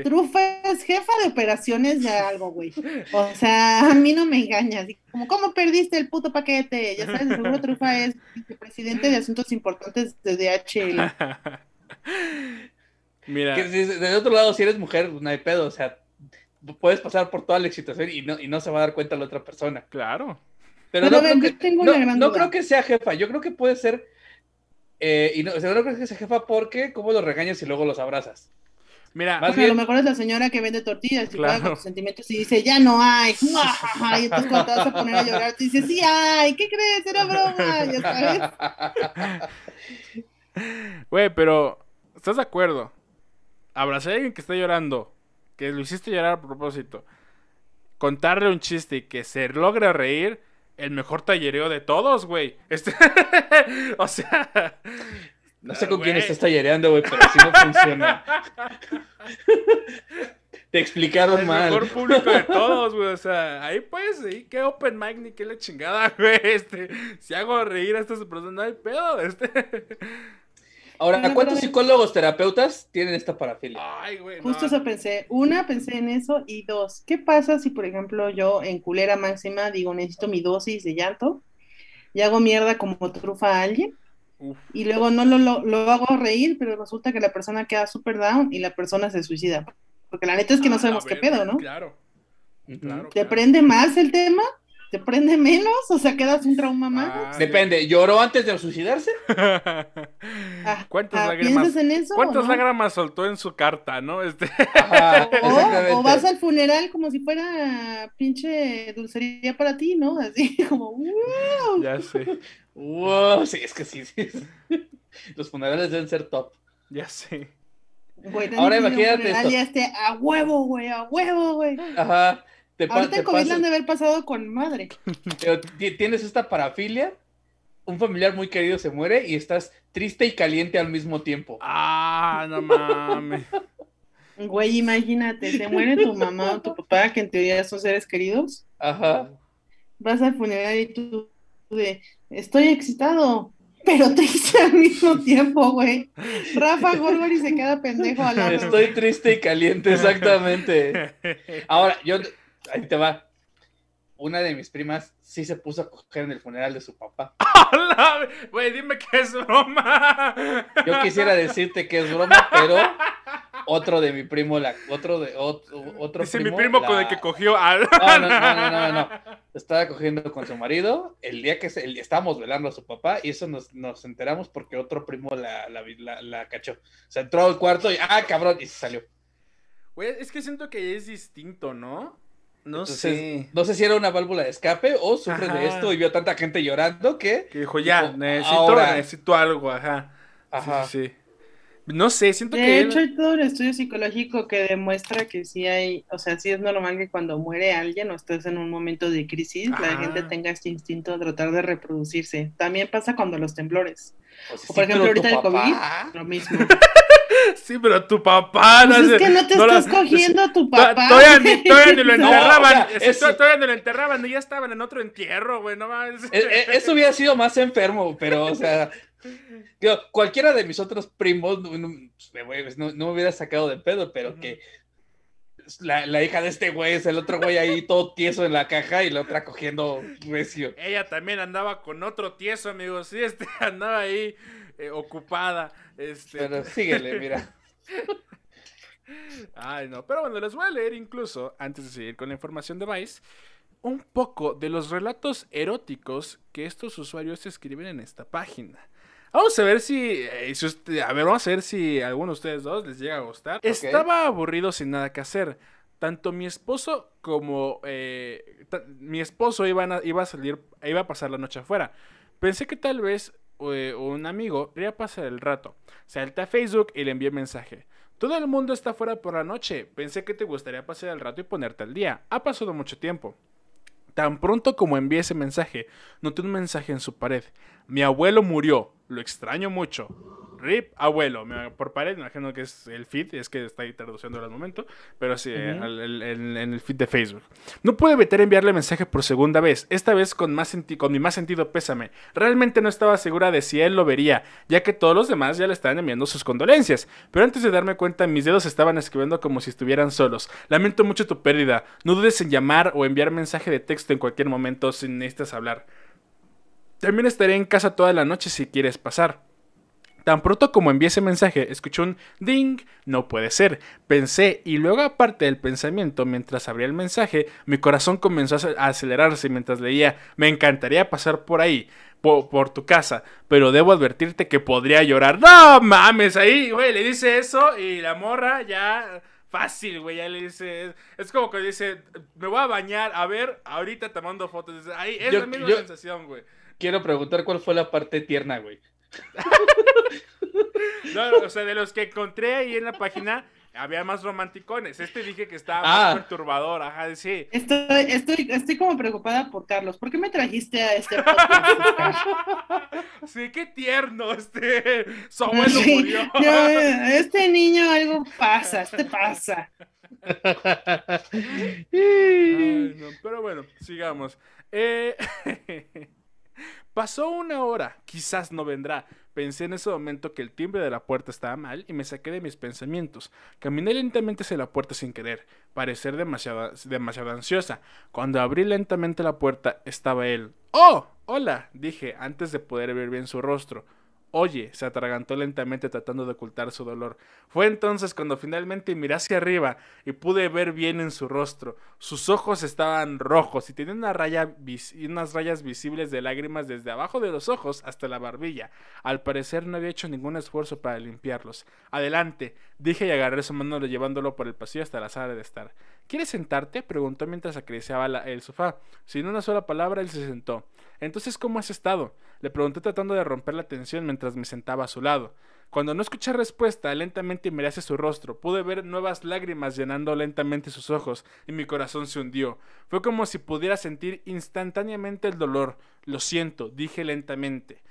Trufa es jefa de operaciones de algo, güey. O sea, a mí no me engañas. Como, ¿cómo perdiste el puto paquete? Ya sabes, seguro Trufa es presidente de asuntos importantes de DHL. Mira. de otro lado, si eres mujer, pues, no hay pedo. O sea, puedes pasar por toda la excitación y no, y no se va a dar cuenta la otra persona. Claro. Pero, no, creo que, tengo no creo que sea jefa. Yo creo que puede ser eh, y no, seguro que sea jefa porque, ¿cómo los regañas y luego los abrazas? Mira, a lo mejor es la señora que vende tortillas y con tus sentimientos y dice, ya no hay. Y entonces cuando te vas a poner a llorar, te dice, sí hay, ¿qué crees? Era broma, ya sabes. Güey, pero, ¿estás de acuerdo? Abrazar a alguien que está llorando, que lo hiciste llorar a propósito, contarle un chiste y que se logre reír, el mejor tallereo de todos, güey. Este, o sea... No ah, sé con quién estás tallereando, güey, pero así no funciona. Te explicaron mal. El mejor público de todos, güey. O sea, ahí pues, ahí qué open mic ni qué la chingada, güey. Este, si hago reír a estas personas, no hay pedo, este. Ahora, ¿cuántos psicólogos terapeutas tienen esta parafilia? Ay, güey. Justo eso pensé. Una, pensé en eso. Y dos, ¿qué pasa si, por ejemplo, yo en culera máxima digo necesito mi dosis de llanto y hago mierda como trufa a alguien? Y luego no lo, lo, hago reír, pero resulta que la persona queda super down y la persona se suicida. Porque la neta es que no ah, sabemos qué pedo, ¿no? Claro. ¿Te aprende más el tema ¿Te prende menos? O sea, quedas un trauma más. Ah, Depende, ¿lloró antes de suicidarse? Ah, ¿Cuántas ah, lágrimas? ¿Cuántas lágrimas soltó en su carta, no? Este, o, vas al funeral como si fuera pinche dulcería para ti, ¿no? Así como, wow. Ya sé. Wow, sí, es que sí, Los funerales deben ser top. Ya sé. Ahora imagínate esto. a huevo, güey, a huevo, güey. Ajá. Te Ahorita el COVID de haber pasado con madre. Tienes esta parafilia, un familiar muy querido se muere y estás triste y caliente al mismo tiempo. Ah, no mames. Güey, imagínate, se muere tu mamá o tu papá, que en teoría son seres queridos. Ajá. Vas al funeral y tú de, estoy excitado, pero triste al mismo tiempo, güey. Rafa Gorgori se queda pendejo al lado. Estoy triste y caliente, exactamente. Ahora, yo ahí te va. Una de mis primas sí se puso a coger en el funeral de su papá. Güey, dime que es broma. Yo quisiera decirte que es broma, pero otro de mi primo, la, otro de otro, otro mi primo con el que cogió No, no, no, no, Estaba cogiendo con su marido el día que estábamos velando a su papá y eso nos, enteramos porque otro primo la, la, la, cachó. Se entró al cuarto y, ah, cabrón, y se salió. Güey, es que siento que es distinto, ¿no? No sé. No sé si era una válvula de escape o sufre de esto y vio tanta gente llorando que. dijo, ya, necesito, necesito algo, ajá. Ajá. Sí, No sé, siento que. De hecho, hay todo un estudio psicológico que demuestra que sí hay. O sea, sí es normal que cuando muere alguien o estés en un momento de crisis, la gente tenga este instinto de tratar de reproducirse. También pasa cuando los temblores. por ejemplo, ahorita el COVID, lo mismo. Sí, pero tu papá. Pues es que no te estás cogiendo tu papá. Todavía ni, lo enterraban. todavía no lo enterraban. Ya estaban en otro entierro, güey. No más. E-, e-, eso hubiera sido más enfermo, pero, o sea. cualquiera de mis otros primos pues, no, me hubiera sacado de pedo, pero que la, hija de este güey es el otro güey ahí todo tieso en la caja y la otra cogiendo recio. Ella también andaba con otro tieso, amigos. Sí, este andaba ahí eh, ocupada. Este... Pero síguele, mira. Ay, no. Pero bueno, les voy a leer incluso, antes de seguir con la información de Vice, un poco de los relatos eróticos que estos usuarios escriben en esta página. Vamos a ver si, eh, a ver, vamos a ver si alguno de ustedes dos les llega a gustar. Estaba aburrido sin nada que hacer. Tanto mi esposo como eh, mi esposo iba a salir, iba a pasar la noche afuera. Pensé que tal vez o eh, un amigo quería pasar el rato. salta a Facebook y le envié mensaje. Todo el mundo está fuera por la noche. Pensé que te gustaría pasar el rato y ponerte al día. Ha pasado mucho tiempo. Tan pronto como envié ese mensaje, noté un mensaje en su pared. Mi abuelo murió. Lo extraño mucho. Rip abuelo. Ah, por pared, me imagino que es el feed, es que está ahí traduciéndolo al momento, pero sí, eh, en el feed de Facebook. No pude meter enviarle mensaje por segunda vez, esta vez con, más con mi más sentido pésame. Realmente no estaba segura de si él lo vería, ya que todos los demás ya le estaban enviando sus condolencias. Pero antes de darme cuenta, mis dedos estaban escribiendo como si estuvieran solos. Lamento mucho tu pérdida. No dudes en llamar o enviar mensaje de texto en cualquier momento si necesitas hablar. También estaré en casa toda la noche si quieres pasar. Tan pronto como envié ese mensaje, escuché un ding, no puede ser. Pensé, y luego aparte del pensamiento, mientras abría el mensaje, mi corazón comenzó a acelerarse mientras leía, me encantaría pasar por ahí. Por, tu casa, pero debo advertirte que podría llorar. No mames, ahí, güey, le dice eso y la morra ya fácil, güey, ya le dice, es como que dice, me voy a bañar, a ver, ahorita tomando fotos. Ahí es la misma sensación, güey. Quiero preguntar cuál fue la parte tierna, güey. no, o sea, de los que encontré ahí en la página, había más romanticones. Este dije que estaba más ah. perturbador, ajá, sí. Estoy, estoy, como preocupada por Carlos. ¿Por qué me trajiste a este sí, qué tierno, este. Su ah, abuelo murió. este niño algo pasa, este pasa. pero bueno, sigamos. Eh, Pasó una hora, quizás no vendrá. Pensé en ese momento que el timbre de la puerta estaba mal y me saqué de mis pensamientos. Caminé lentamente hacia la puerta sin querer, parecer demasiado, demasiado ansiosa. Cuando abrí lentamente la puerta estaba él. ¡Oh! Hola, dije antes de poder ver bien su rostro. Oye, se atragantó lentamente tratando de ocultar su dolor. Fue entonces cuando finalmente miré hacia arriba y pude ver bien en su rostro. Sus ojos estaban rojos y tenía unas rayas visibles de lágrimas desde abajo de los ojos hasta la barbilla. Al parecer no había hecho ningún esfuerzo para limpiarlos. Adelante, dije y agarré su mano llevándolo por el pasillo hasta la sala de estar. ¿Quieres sentarte? preguntó mientras acariciaba el sofá. Sin una sola palabra, él se sentó. Entonces, ¿cómo has estado? Le pregunté tratando de romper la tensión mientras me sentaba a su lado. Cuando no escuché respuesta, lentamente miré hacia su rostro. Pude ver nuevas lágrimas llenando lentamente sus ojos y mi corazón se hundió. Fue como si pudiera sentir instantáneamente el dolor. Lo siento, dije lentamente.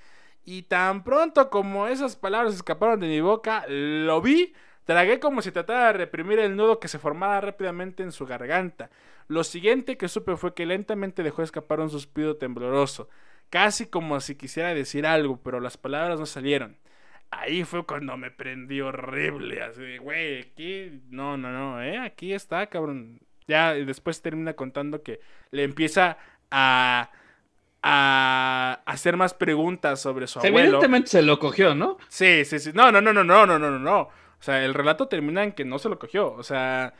Y tan pronto como esas palabras escaparon de mi boca, lo vi Tragué como si tratara de reprimir el nudo que se formaba rápidamente en su garganta. Lo siguiente que supe fue que lentamente dejó escapar un suspiro tembloroso, casi como si quisiera decir algo, pero las palabras no salieron. Ahí fue cuando me prendí horrible, así de, güey, aquí, no, no, no, eh, aquí está, cabrón. Ya después termina contando que le empieza a a hacer más preguntas sobre su abuelo. Evidentemente se lo cogió, ¿no? Sí, sí, sí. No, no, no, no, no, no, no, no. O sea, el relato termina en que no se lo cogió. O sea,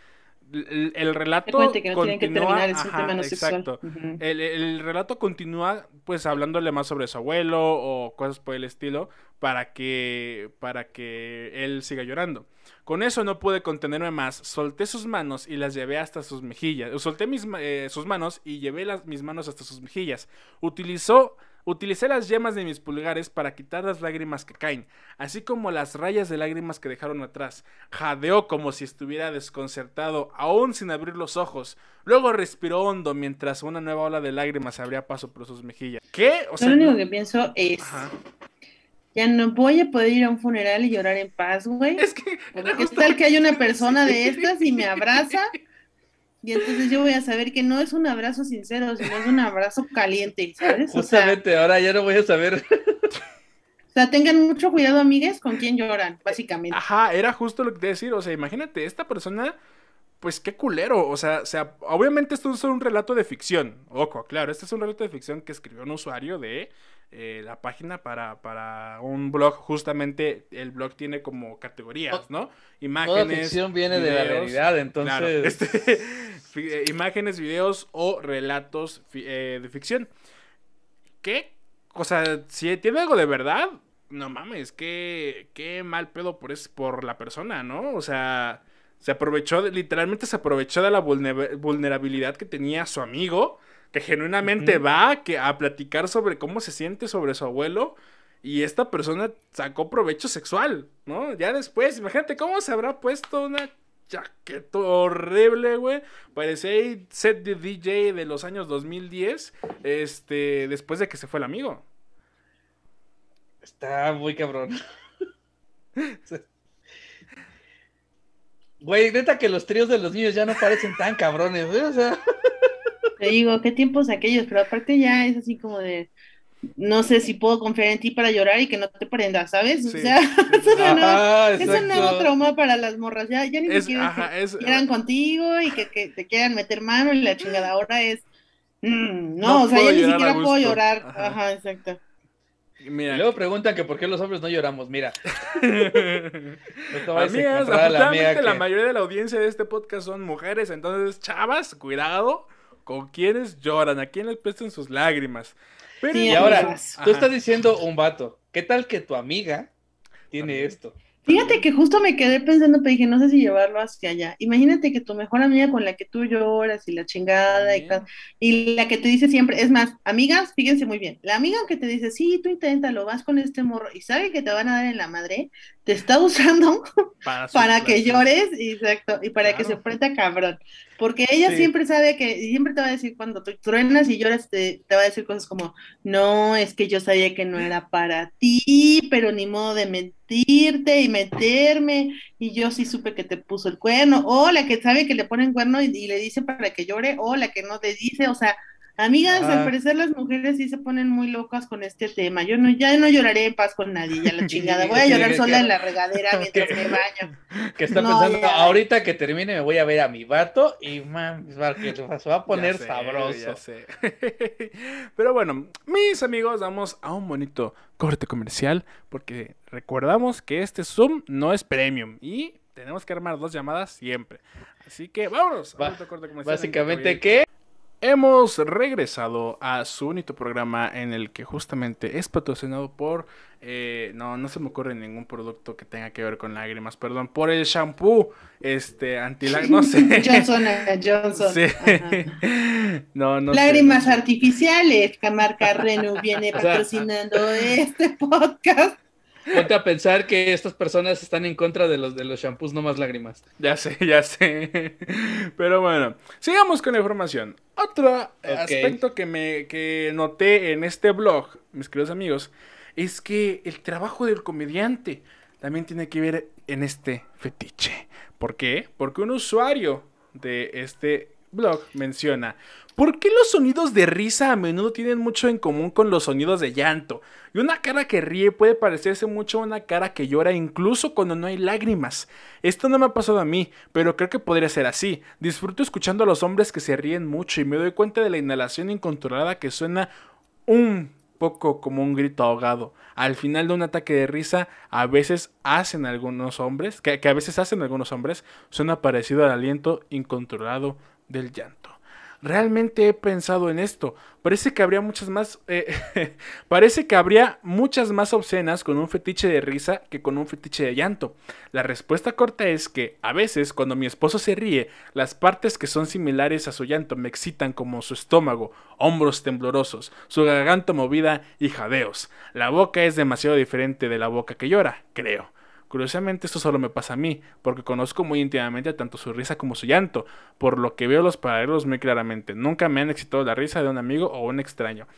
el, relato continúa, exacto. el, relato continúa pues hablándole más sobre su abuelo o cosas por el estilo para que para que él siga llorando. Con eso no pude contenerme más, solté sus manos y las llevé hasta sus mejillas. Solté mis, eh, sus manos y llevé las, mis manos hasta sus mejillas. Utilizó Utilicé las yemas de mis pulgares para quitar las lágrimas que caen, así como las rayas de lágrimas que dejaron atrás. Jadeó como si estuviera desconcertado, aún sin abrir los ojos. Luego respiró hondo mientras una nueva ola de lágrimas abría paso por sus mejillas. ¿Qué? O sea, Lo único que pienso es... Ya no voy a poder ir a un funeral y llorar en paz, güey. Es que... es tal que hay una persona de estas y me abraza? Y entonces yo voy a saber que no es un abrazo sincero, sino es un abrazo caliente, ¿sabes? Justamente, ahora ya no voy a saber. O sea, tengan mucho cuidado, amigues, con quién lloran, eh, básicamente. Ajá, era justo lo que te decir. O sea, imagínate, esta persona, pues qué culero. O sea, o sea obviamente esto es un relato de ficción. Ojo, claro, este es un relato de ficción que escribió un usuario de eh, la página para, un blog. Justamente el blog tiene como categorías, ¿no? Imágenes. La ficción viene de la realidad, entonces. Este, eh, imágenes, videos o relatos eh, de ficción. ¿Qué? O sea, si tiene algo de verdad, no mames, qué, qué mal pedo por, es, por la persona, ¿no? O sea, se aprovechó, literalmente se aprovechó de la vulnerabilidad que tenía su amigo que genuinamente va a, que, a platicar sobre cómo se siente sobre su abuelo y esta persona sacó provecho sexual, ¿no? Ya después, imagínate cómo se habrá puesto una chaqueta horrible, güey. Parecía set de DJ de los años 2010, este, después de que se fue el amigo. Está muy cabrón. Güey, neta que los tríos de los niños ya no parecen tan cabrones, ¿eh? O sea. Te digo, qué tiempos aquellos, pero aparte ya es así como de, no sé si puedo confiar en ti para llorar y que no te prendas, ¿sabes? O sea, es, un nuevo trauma para las morras, ya, ya ni siquiera que quieran ah. contigo y que, te quieran meter mano y la chingada ahora es, mm, no, o sea, yo ni siquiera puedo llorar, ajá, exacto. Mira. luego preguntan que por qué los hombres no lloramos. Mira. no Amigas, la, la mayoría de la audiencia de este podcast son mujeres, entonces, chavas, cuidado con quienes lloran, a quién les prestan sus lágrimas. Pero y ahora, pues, tú estás diciendo un vato, ¿qué tal que tu amiga tiene esto? Fíjate que justo me quedé pensando, pero dije, no sé si llevarlo hacia allá. Imagínate que tu mejor amiga con la que tú lloras y la chingada y, tal, y la que te dice siempre, es más, amigas, fíjense muy bien, la amiga que te dice, sí, tú inténtalo, vas con este morro y sabe que te van a dar en la madre, te está usando para, que llores, exacto, y para que se prenda cabrón porque ella siempre sabe que, siempre te va a decir cuando tú truenas y lloras, te, te, va a decir cosas como, no, es que yo sabía que no era para ti, pero ni modo de mentirte y meterme, y yo sí supe que te puso el cuerno, o la que sabe que le ponen cuerno y, y le dice para que llore, o la que no te dice, o sea, Amigas, al parecer las mujeres sí se ponen muy locas con este tema. Yo no, ya no lloraré en paz con nadie, ya la chingada. Voy a llorar sola en la regadera mientras me baño. Que está pensando, ahorita que termine me voy a ver a mi vato y man, se va a poner sabroso. Pero bueno, mis amigos, vamos a un bonito corte comercial porque recordamos que este Zoom no es premium y tenemos que armar dos llamadas siempre. Así que vámonos. básicamente que Hemos regresado a su único programa en el que justamente es patrocinado por... Eh, no, no se me ocurre ningún producto que tenga que ver con lágrimas, perdón, por el shampoo, este, antilágrimas, no sé. Johnson Johnson. Sí. No, no lágrimas artificiales, la marca Renu viene patrocinando este podcast. Ponte a pensar que estas personas están en contra de los de los shampoos no más lágrimas. Ya sé, ya sé. Pero bueno, sigamos con la información. Otro aspecto que me que noté en este blog, mis queridos amigos, es que el trabajo del comediante también tiene que ver en este fetiche. ¿Por qué? Porque un usuario de este blog menciona ¿Por qué los sonidos de risa a menudo tienen mucho en común con los sonidos de llanto? Y una cara que ríe puede parecerse mucho a una cara que llora incluso cuando no hay lágrimas. Esto no me ha pasado a mí, pero creo que podría ser así. Disfruto escuchando a los hombres que se ríen mucho y me doy cuenta de la inhalación incontrolada que suena un poco como un grito ahogado. Al final de un ataque de risa, a veces hacen algunos hombres, que, a veces hacen algunos hombres, suena parecido al aliento incontrolado del llanto realmente he pensado en esto. Parece que habría muchas más. Eh, parece que habría muchas más obscenas con un fetiche de risa que con un fetiche de llanto. La respuesta corta es que, a veces, cuando mi esposo se ríe, las partes que son similares a su llanto me excitan como su estómago, hombros temblorosos, su garganta movida y jadeos. La boca es demasiado diferente de la boca que llora, creo. Curiosamente esto solo me pasa a mí, porque conozco muy íntimamente tanto su risa como su llanto, por lo que veo los paralelos muy claramente. Nunca me han excitado la risa de un amigo o un extraño.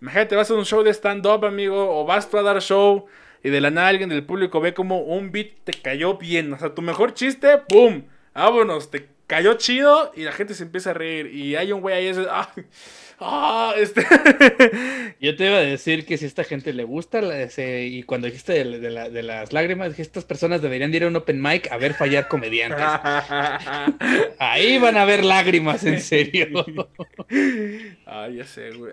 Imagínate, vas a un show de stand-up, amigo, o vas tú a dar show y de la nada alguien del público ve como un beat te cayó bien. O sea, tu mejor chiste, ¡pum! Vámonos, te cayó chido y la gente se empieza a reír. Y hay un güey ahí, ese, ¡ah! Ah, este. Yo te iba a decir que si a esta gente le gusta, y cuando dijiste de, las lágrimas, dije, estas personas deberían ir a un open mic a ver fallar comediantes. Ahí van a ver lágrimas, en serio. ah, ya sé, güey.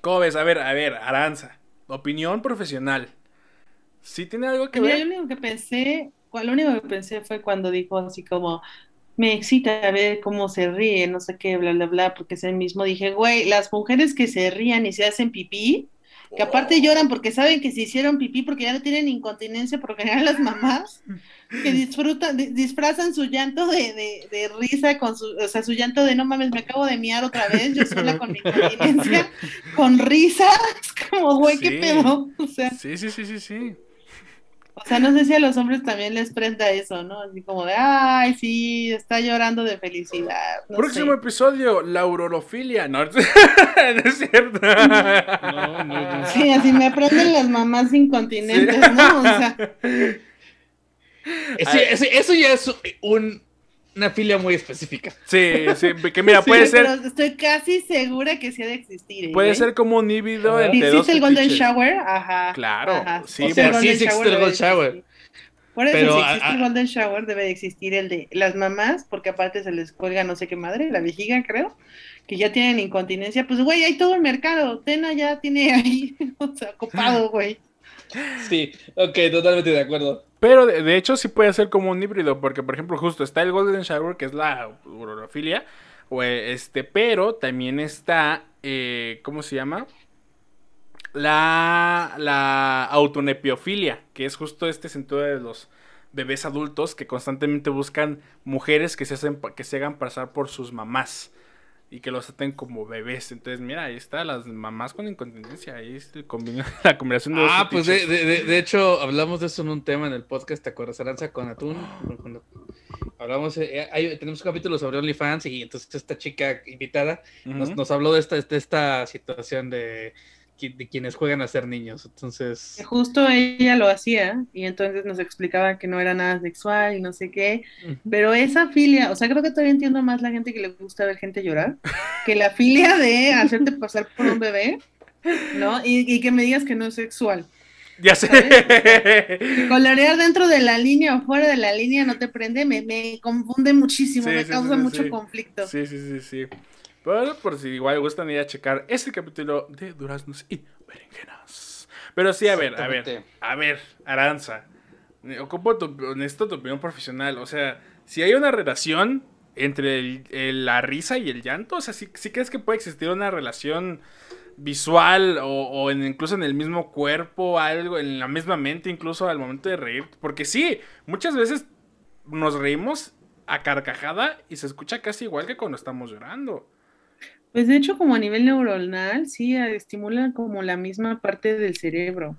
¿Cómo ves? A ver, a ver, Aranza. Opinión profesional. ¿Sí tiene algo que ver? que pensé, lo único que pensé fue cuando dijo así como, me excita ver cómo se ríe, no sé qué, bla, bla, bla, porque es el mismo dije, güey, las mujeres que se rían y se hacen pipí, que aparte oh. lloran porque saben que se hicieron pipí porque ya no tienen incontinencia por eran las mamás, que disfrutan, disfrazan su llanto de, de, de, risa con su, o sea, su llanto de no mames, me acabo de miar otra vez, yo sola con mi incontinencia, con risas, como güey, qué pedo. O sea, sí, sí, sí, sí, sí. O sea, no sé si a los hombres también les prenda eso, ¿no? Así como de, ay, sí, está llorando de felicidad. Próximo episodio, la aurorofilia, ¿no? es cierto. Sí, así me prenden las mamás incontinentes, ¿no? O sea. eso ya es un una filia muy específica. Sí, sí, que mira, puede ser. Pero estoy casi segura que sí ha de existir. ¿eh, puede ser como un híbrido entre ¿Hiciste dos el Golden Shower? Ajá. Claro. Sí, o sea, sí existe el Golden Shower. Por eso, si existe el Golden Shower, debe de existir el de las mamás, porque aparte se les cuelga no sé qué madre, la vejiga, creo, que ya tienen incontinencia. Pues, güey, hay todo el mercado. Tena ya tiene ahí, o sea, ocupado, güey. Sí, ok, totalmente de acuerdo. Pero de, hecho sí puede ser como un híbrido, porque por ejemplo justo está el Golden Shower, que es la urorofilia, o eh, este, pero también está, eh, ¿cómo se llama? La, la autonepiofilia, que es justo este sentido de los bebés adultos que constantemente buscan mujeres que se, hacen, que se hagan pasar por sus mamás y que los aten como bebés. Entonces, mira, ahí está, las mamás con incontinencia, ahí está la combinación de los Ah, pues de, de, hecho, hablamos de eso en un tema en el podcast, ¿te acuerdas? con Atún. hablamos, eh, eh, tenemos un capítulo sobre OnlyFans y entonces esta chica invitada nos, nos, habló de esta, de esta situación de de quienes juegan a ser niños. Entonces. Justo ella lo hacía y entonces nos explicaba que no era nada sexual y no sé qué. Pero esa filia, o sea, creo que todavía entiendo más la gente que le gusta ver gente llorar que la filia de hacerte pasar por un bebé, ¿no? Y, que me digas que no es sexual. Ya sé. Colorear dentro de la línea o fuera de la línea no te prende, me, confunde muchísimo, me causa mucho conflicto. Sí, sí, sí, sí. Pero por si igual gustan ir a checar este capítulo de Duraznos y Berenjenas. Pero sí, a ver, a ver, a ver, Aranza. Ocupo tu, esto tu opinión profesional. O sea, si hay una relación entre la risa y el llanto, o sea, si crees que puede existir una relación visual o, incluso en el mismo cuerpo, algo, en la misma mente, incluso al momento de reír. Porque sí, muchas veces nos reímos a carcajada y se escucha casi igual que cuando estamos llorando. Pues de hecho, como a nivel neuronal, sí, estimulan como la misma parte del cerebro.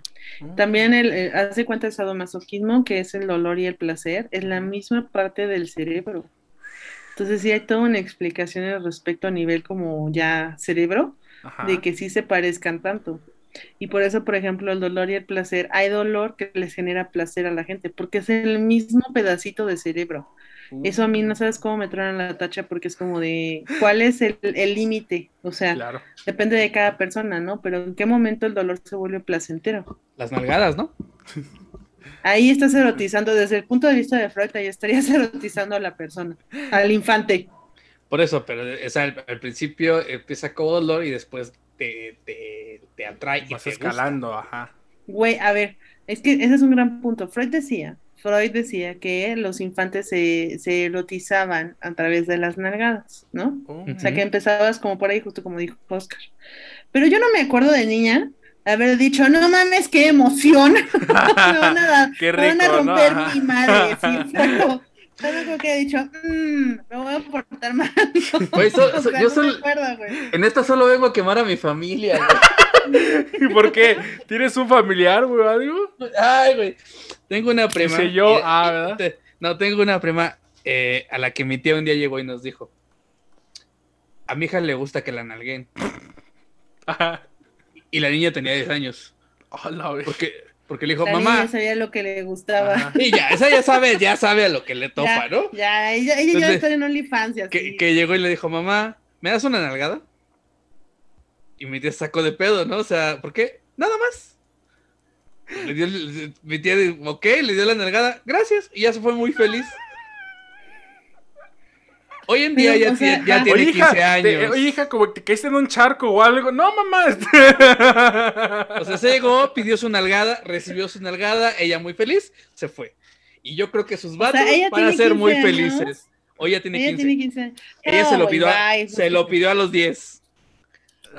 También mm. eh, hace cuenta el sadomasoquismo, que es el dolor y el placer, es la misma parte del cerebro. Entonces sí hay toda una explicación al respecto a nivel como ya cerebro, de que sí se parezcan tanto. Y por eso, por ejemplo, el dolor y el placer, hay dolor que les genera placer a la gente, porque es el mismo pedacito de cerebro. Eso a mí no sabes cómo me traen la tacha porque es como de, ¿cuál es el límite? o sea, depende de cada persona, ¿no? Pero en qué momento el dolor se vuelve placentero. Las nalgadas, ¿no? Ahí estás erotizando, desde el punto de vista de Freud, ahí estarías erotizando a la persona, al infante. Por eso, pero al, principio empieza como dolor y después te, te, atrae. y te escalando, ajá. Güey, a ver, es que ese es un gran punto. Freud decía Freud decía que los infantes se, se erotizaban a través de las nalgadas, ¿no? O sea, que empezabas como por ahí, justo como dijo Oscar. Pero yo no me acuerdo de niña haber dicho, no mames, qué emoción. me, van a, qué me van a romper mi madre. Sí, creo que he dicho, mm, me voy a portar mal. Pues, yo solo, En esta solo vengo a quemar a mi familia. ¿Y por qué? ¿Tienes un familiar, güey, Ay, güey. Tengo una prima. yo, eh, ah, ¿verdad? No, tengo una prima eh, a la que mi tía un día llegó y nos dijo: A mi hija le gusta que la nalguen. Ajá. Y la niña tenía 10 años. porque, porque le dijo, mamá. sabía lo que le gustaba. Y ya, esa ya sabe, ya sabe a lo que le topa, ¿no? Ya, ella, ya está en una infancia que llegó y le dijo, mamá, ¿me das una nalgada? Y mi tía sacó de pedo, ¿no? O sea, ¿por qué? Nada más. Le dio, le, mi tía, ok, le dio la nalgada, gracias, y ya se fue muy feliz. Hoy en día ya, ya, tiene 15 años. hija, como que caíste en un charco o algo. No, mamá. O sea, se llegó, pidió su nalgada, recibió su nalgada, ella muy feliz, se fue. Y yo creo que sus vatos van a ser muy felices. Hoy ya tiene 15. Ella se, lo pidió, se lo pidió a los 10.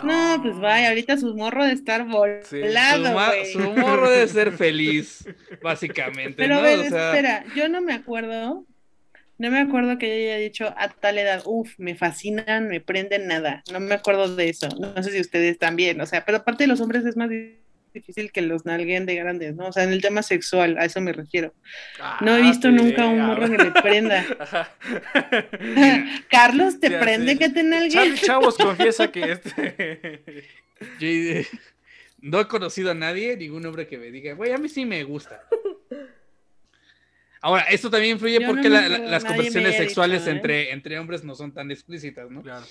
No, pues vaya, ahorita su morro de estar volado. su, morro de ser feliz, básicamente. Pero ¿no? espera, yo no me acuerdo, no me acuerdo que ella haya dicho a tal edad, uff, me fascinan, me prenden nada. No me acuerdo de eso. No sé si ustedes también, o sea, pero aparte de los hombres es más difícil difícil que los nalguen de grandes, ¿no? O sea, en el tema sexual, a eso me refiero. Ah, no he visto nunca un morro que le prenda. Carlos, ¿te prende que te nalguen? Chavos, confiesa que este... Eh, no he conocido a nadie, ningún hombre que me diga, güey, a mí sí me gusta. Ahora, esto también influye porque las conversaciones sexuales ¿eh? entre, entre hombres no son tan explícitas, ¿no? Claro.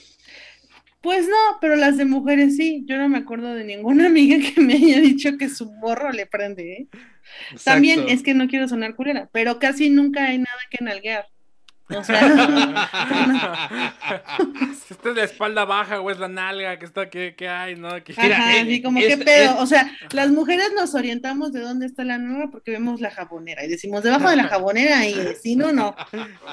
Pues no, pero las de mujeres sí. Yo no me acuerdo de ninguna amiga que me haya dicho que su morro le prende. ¿eh? También es que no quiero sonar culera, pero casi nunca hay nada que nalguear. O sea, si esta es la espalda baja o es la nalga que está que, ¿qué hay, ¿no? Que, Ajá, eh, como eh, pedo. O sea, las mujeres nos orientamos de dónde está la nalga porque vemos la jabonera y decimos debajo de la jabonera y si no, no.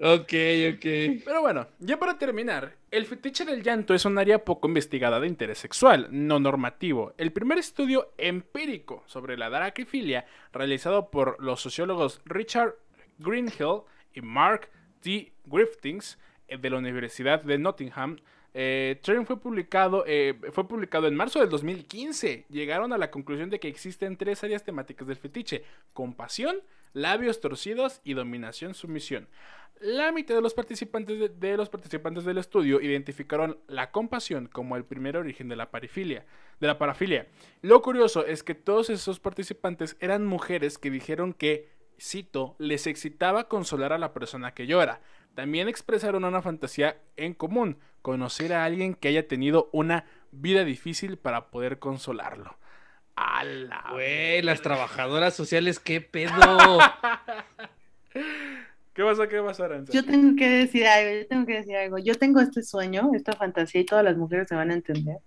Ok, ok. Pero bueno, ya para terminar, el fetiche del llanto es un área poco investigada de interés sexual, no normativo. El primer estudio empírico sobre la daracrifilia realizado por los sociólogos Richard Greenhill y Mark T. Griftings eh, de la Universidad de Nottingham, eh, fue publicado, eh, fue publicado en marzo del 2015. Llegaron a la conclusión de que existen tres áreas temáticas del fetiche: compasión, labios torcidos y dominación sumisión. La mitad de los participantes de, los participantes del estudio identificaron la compasión como el primer origen de la parafilia, de la parafilia. Lo curioso es que todos esos participantes eran mujeres que dijeron que, cito, les excitaba consolar a la persona que llora. También expresaron una fantasía en común, conocer a alguien que haya tenido una vida difícil para poder consolarlo güey, las trabajadoras sociales, qué pedo. ¿Qué pasa? ¿Qué pasa, Yo tengo que decir algo, yo tengo que decir algo. Yo tengo este sueño, esta fantasía, y todas las mujeres se van a entender,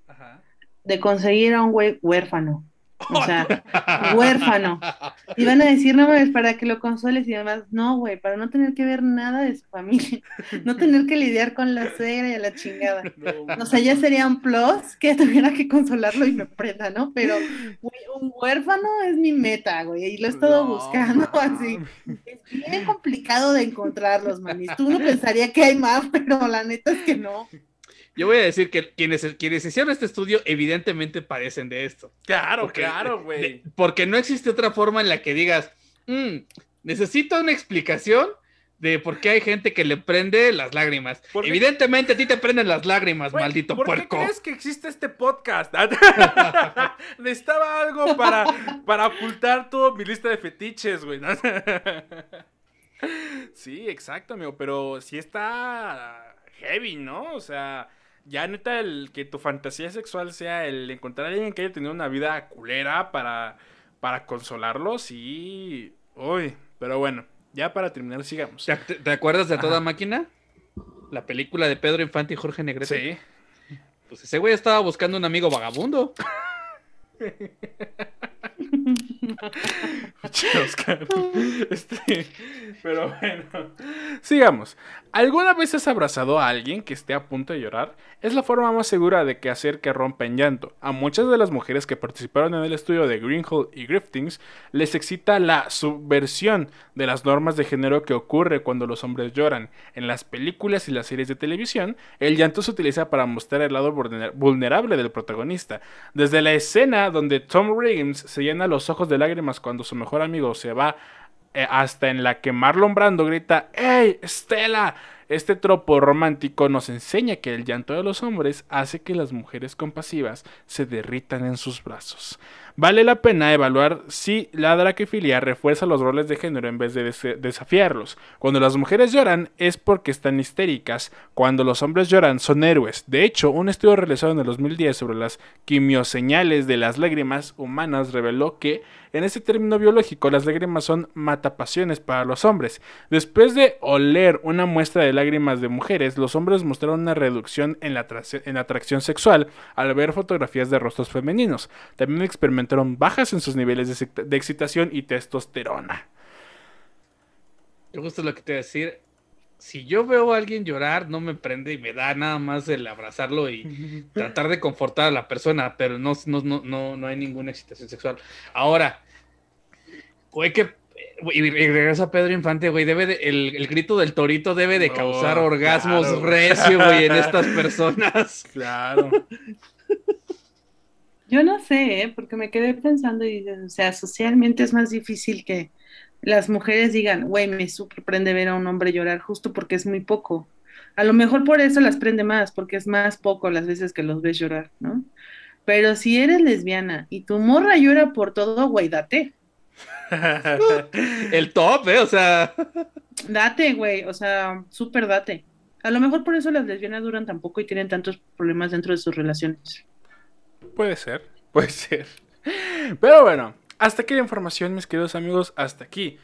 de conseguir a un güey huérfano. O sea, huérfano. Y van a decir, no, mames, para que lo consoles y demás. No, güey, para no tener que ver nada de su familia. No tener que lidiar con la cera y la chingada. o sea, ya sería un plus que tuviera que consolarlo y me prenda, ¿no? Pero, güey, un huérfano es mi meta, güey. Y lo he estado buscando así. Es bien complicado de encontrarlos, manis. Tú no pensaría que hay más, pero la neta es que no. Yo voy a decir que quienes, quienes hicieron este estudio evidentemente padecen de esto. Claro, claro, güey. Porque no existe otra forma en la que digas, mm, necesito una explicación de por qué hay gente que le prende las lágrimas. Evidentemente a ti te prenden las lágrimas, maldito puerco. ¿Por qué crees que existe este podcast? Necesitaba algo para, para ocultar toda mi lista de fetiches, güey. sí, exacto, amigo, pero sí está heavy, ¿no? O sea, ya neta, el que tu fantasía sexual sea el encontrar a alguien que haya tenido una vida culera para, para consolarlos y... Uy, pero bueno, ya para terminar, sigamos. ¿Te, acuerdas de Toda Máquina? La película de Pedro Infante y Jorge Negrete. Sí. Pues ese güey estaba buscando un amigo vagabundo. Oscar. Este, pero bueno, sigamos. ¿Alguna vez has abrazado a alguien que esté a punto de llorar? Es la forma más segura de que hacer que rompa en llanto. A muchas de las mujeres que participaron en el estudio de Greenhall y Griftings les excita la subversión de las normas de género que ocurre cuando los hombres lloran. En las películas y las series de televisión, el llanto se utiliza para mostrar el lado vulnerable del protagonista. Desde la escena donde Tom Riggins se llena los ojos de lágrimas cuando su mejor amigo se va eh, hasta en la que Marlon Brando grita, ¡Ey, Estela! Este tropo romántico nos enseña que el llanto de los hombres hace que las mujeres compasivas se derritan en sus brazos. Vale la pena evaluar si la draquefilia refuerza los roles de género en vez de desafiarlos. Cuando las mujeres lloran es porque están histéricas, cuando los hombres lloran son héroes. De hecho, un estudio realizado en el 2010 sobre las quimioseñales de las lágrimas humanas reveló que en ese término biológico, las lágrimas son matapasiones para los hombres. Después de oler una muestra de lágrimas de mujeres, los hombres mostraron una reducción en la, atracción sexual al ver fotografías de rostros femeninos. También experimentaron bajas en sus niveles de, excitación y testosterona. Justo lo que te voy a decir, si yo veo a alguien llorar, no me prende y me da nada más el abrazarlo y tratar de confortar a la persona, pero no, no, no, no, hay ninguna excitación sexual. Ahora, güey, que. Y regresa Pedro Infante, güey, debe el, el, grito del torito debe de causar orgasmos recio, güey, en estas personas. Claro. Yo no sé, ¿eh? porque me quedé pensando y, o sea, socialmente es más difícil que, las mujeres digan, güey, me sorprende ver a un hombre llorar justo porque es muy poco. A lo mejor por eso las prende más, porque es más poco las veces que los ves llorar, ¿no? Pero si eres lesbiana y tu morra llora por todo, güey, date. El top, ¿eh? O sea. Date, güey, o sea, súper date. A lo mejor por eso las lesbianas duran tan poco y tienen tantos problemas dentro de sus relaciones. Puede ser, puede ser. Pero bueno, hasta aquí la información, mis queridos amigos, hasta aquí.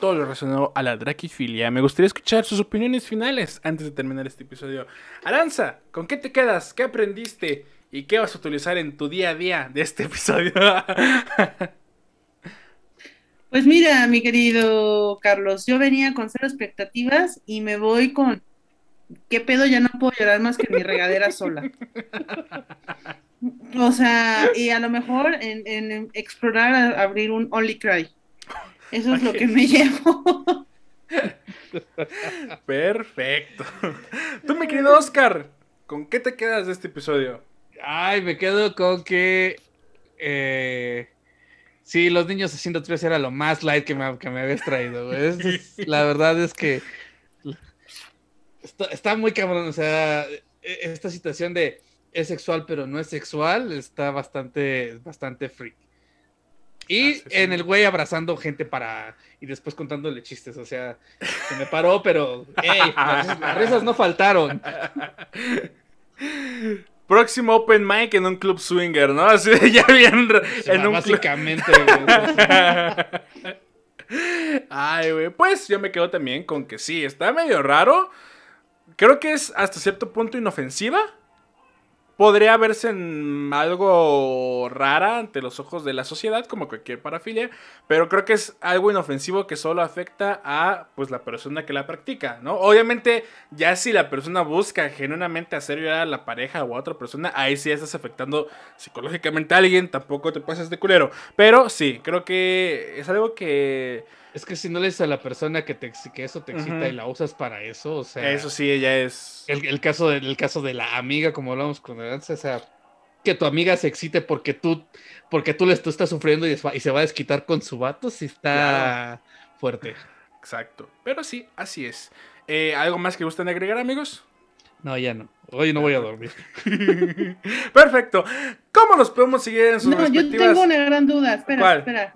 Todo lo relacionado a la draquifilia. Me gustaría escuchar sus opiniones finales antes de terminar este episodio. Aranza, ¿con qué te quedas? ¿Qué aprendiste? ¿Y qué vas a utilizar en tu día a día de este episodio? Pues mira, mi querido Carlos, yo venía con cero expectativas y me voy con ¿qué pedo? Ya no puedo llorar más que mi regadera sola. O sea, y a lo mejor en, explorar abrir un Only Cry. Eso es lo que me llevo. Perfecto. Tú, mi querido Oscar, ¿con qué te quedas de este episodio? Ay, me quedo con que. Eh, sí, los niños haciendo tres era lo más light que me, que me habías traído. la verdad es que. está muy cabrón. O sea, e, esta situación de es sexual pero no es sexual, está bastante, bastante freak. Y ah, en el güey abrazando gente para. y después contándole chistes. O sea, se me paró, pero. ¡Ey! Las, risas no faltaron. Próximo open mic en un club swinger, ¿no? Así de ya bien. en un básicamente, Ay, güey. Pues yo me quedo también con que sí, está medio raro. Creo que es hasta cierto punto inofensiva podría verse en algo rara ante los ojos de la sociedad, como cualquier parafilia, pero creo que es algo inofensivo que solo afecta a pues la persona que la practica, ¿no? Obviamente, ya si la persona busca genuinamente hacer llorar a la pareja o a otra persona, ahí sí estás afectando psicológicamente a alguien, tampoco te pases de culero, pero sí, creo que es algo que es que si no le dices a la persona que, te, que eso te excita y la usas para eso, o sea. Eso sí, ella es. El, caso, de, caso de la amiga, como hablamos con antes, o sea, que tu amiga se excite porque tú, porque tú, le estás sufriendo y, se va a desquitar con su vato, si está fuerte. Exacto. Pero sí, así es. Eh, ¿Algo más que gustan agregar, amigos? No, ya no. Hoy no voy a dormir. Perfecto. ¿Cómo nos podemos seguir en sus No, yo tengo una gran duda. Espera, espera.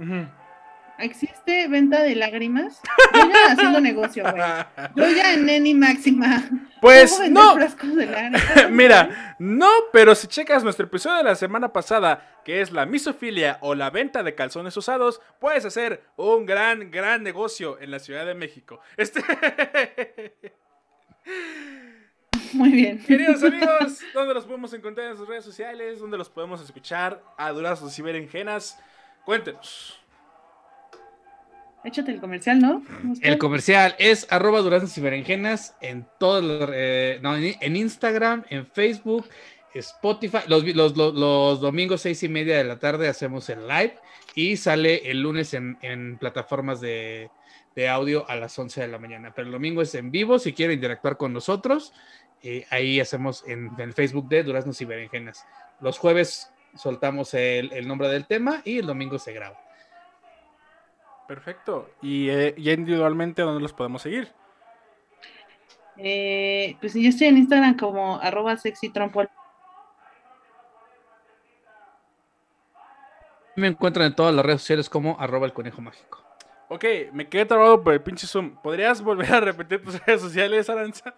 ¿Existe venta de lágrimas? Yo ya haciendo negocio, güey. Yo ya en Neni Máxima. Pues no. De Mira, no, pero si checas nuestro episodio de la semana pasada, que es la misofilia o la venta de calzones usados, puedes hacer un gran, gran negocio en la Ciudad de México. Este. Muy bien. Queridos amigos, ¿dónde los podemos encontrar en sus redes sociales? ¿Dónde los podemos escuchar? A durazos y berenjenas. Cuéntenos. Échate el comercial, ¿no? El comercial es arroba duraznos y berenjenas en todos eh, no, en Instagram, en Facebook, Spotify. Los, los, domingos seis y media de la tarde hacemos el live y sale el lunes en, plataformas de, audio a las 11 de la mañana. Pero el domingo es en vivo, si quieren interactuar con nosotros, eh, ahí hacemos en, el Facebook de Duraznos y Berenjenas. Los jueves soltamos el nombre del tema y el domingo se graba. Perfecto. ¿Y eh, ya individualmente dónde los podemos seguir? Eh, pues yo estoy en Instagram como arroba Me encuentran en todas las redes sociales como arroba el conejo mágico. Ok, me quedé trabado por el pinche Zoom. ¿Podrías volver a repetir tus redes sociales, Aranza?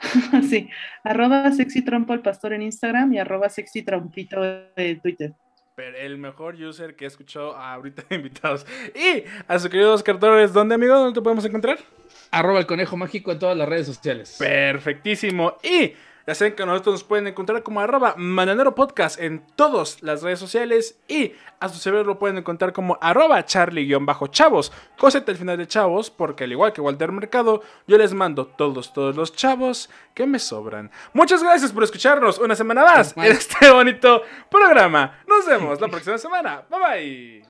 sí, arroba pastor en Instagram y arroba trompito en Twitter. Pero el mejor user que he escuchado ahorita de invitados. Y a sus queridos Oscar Torres, ¿dónde, amigo? ¿Dónde te podemos encontrar? Arroba el conejo mágico en todas las redes sociales. Perfectísimo. Y ya saben que nosotros nos pueden encontrar como arroba Mananero Podcast en todas las redes sociales y a su servidor lo pueden encontrar como arroba charlie-chavos. Cosete al final de chavos, porque al igual que Walter Mercado, yo les mando todos, todos los chavos que me sobran. Muchas gracias por escucharnos una semana más en este bonito programa. Nos vemos la próxima semana. Bye bye.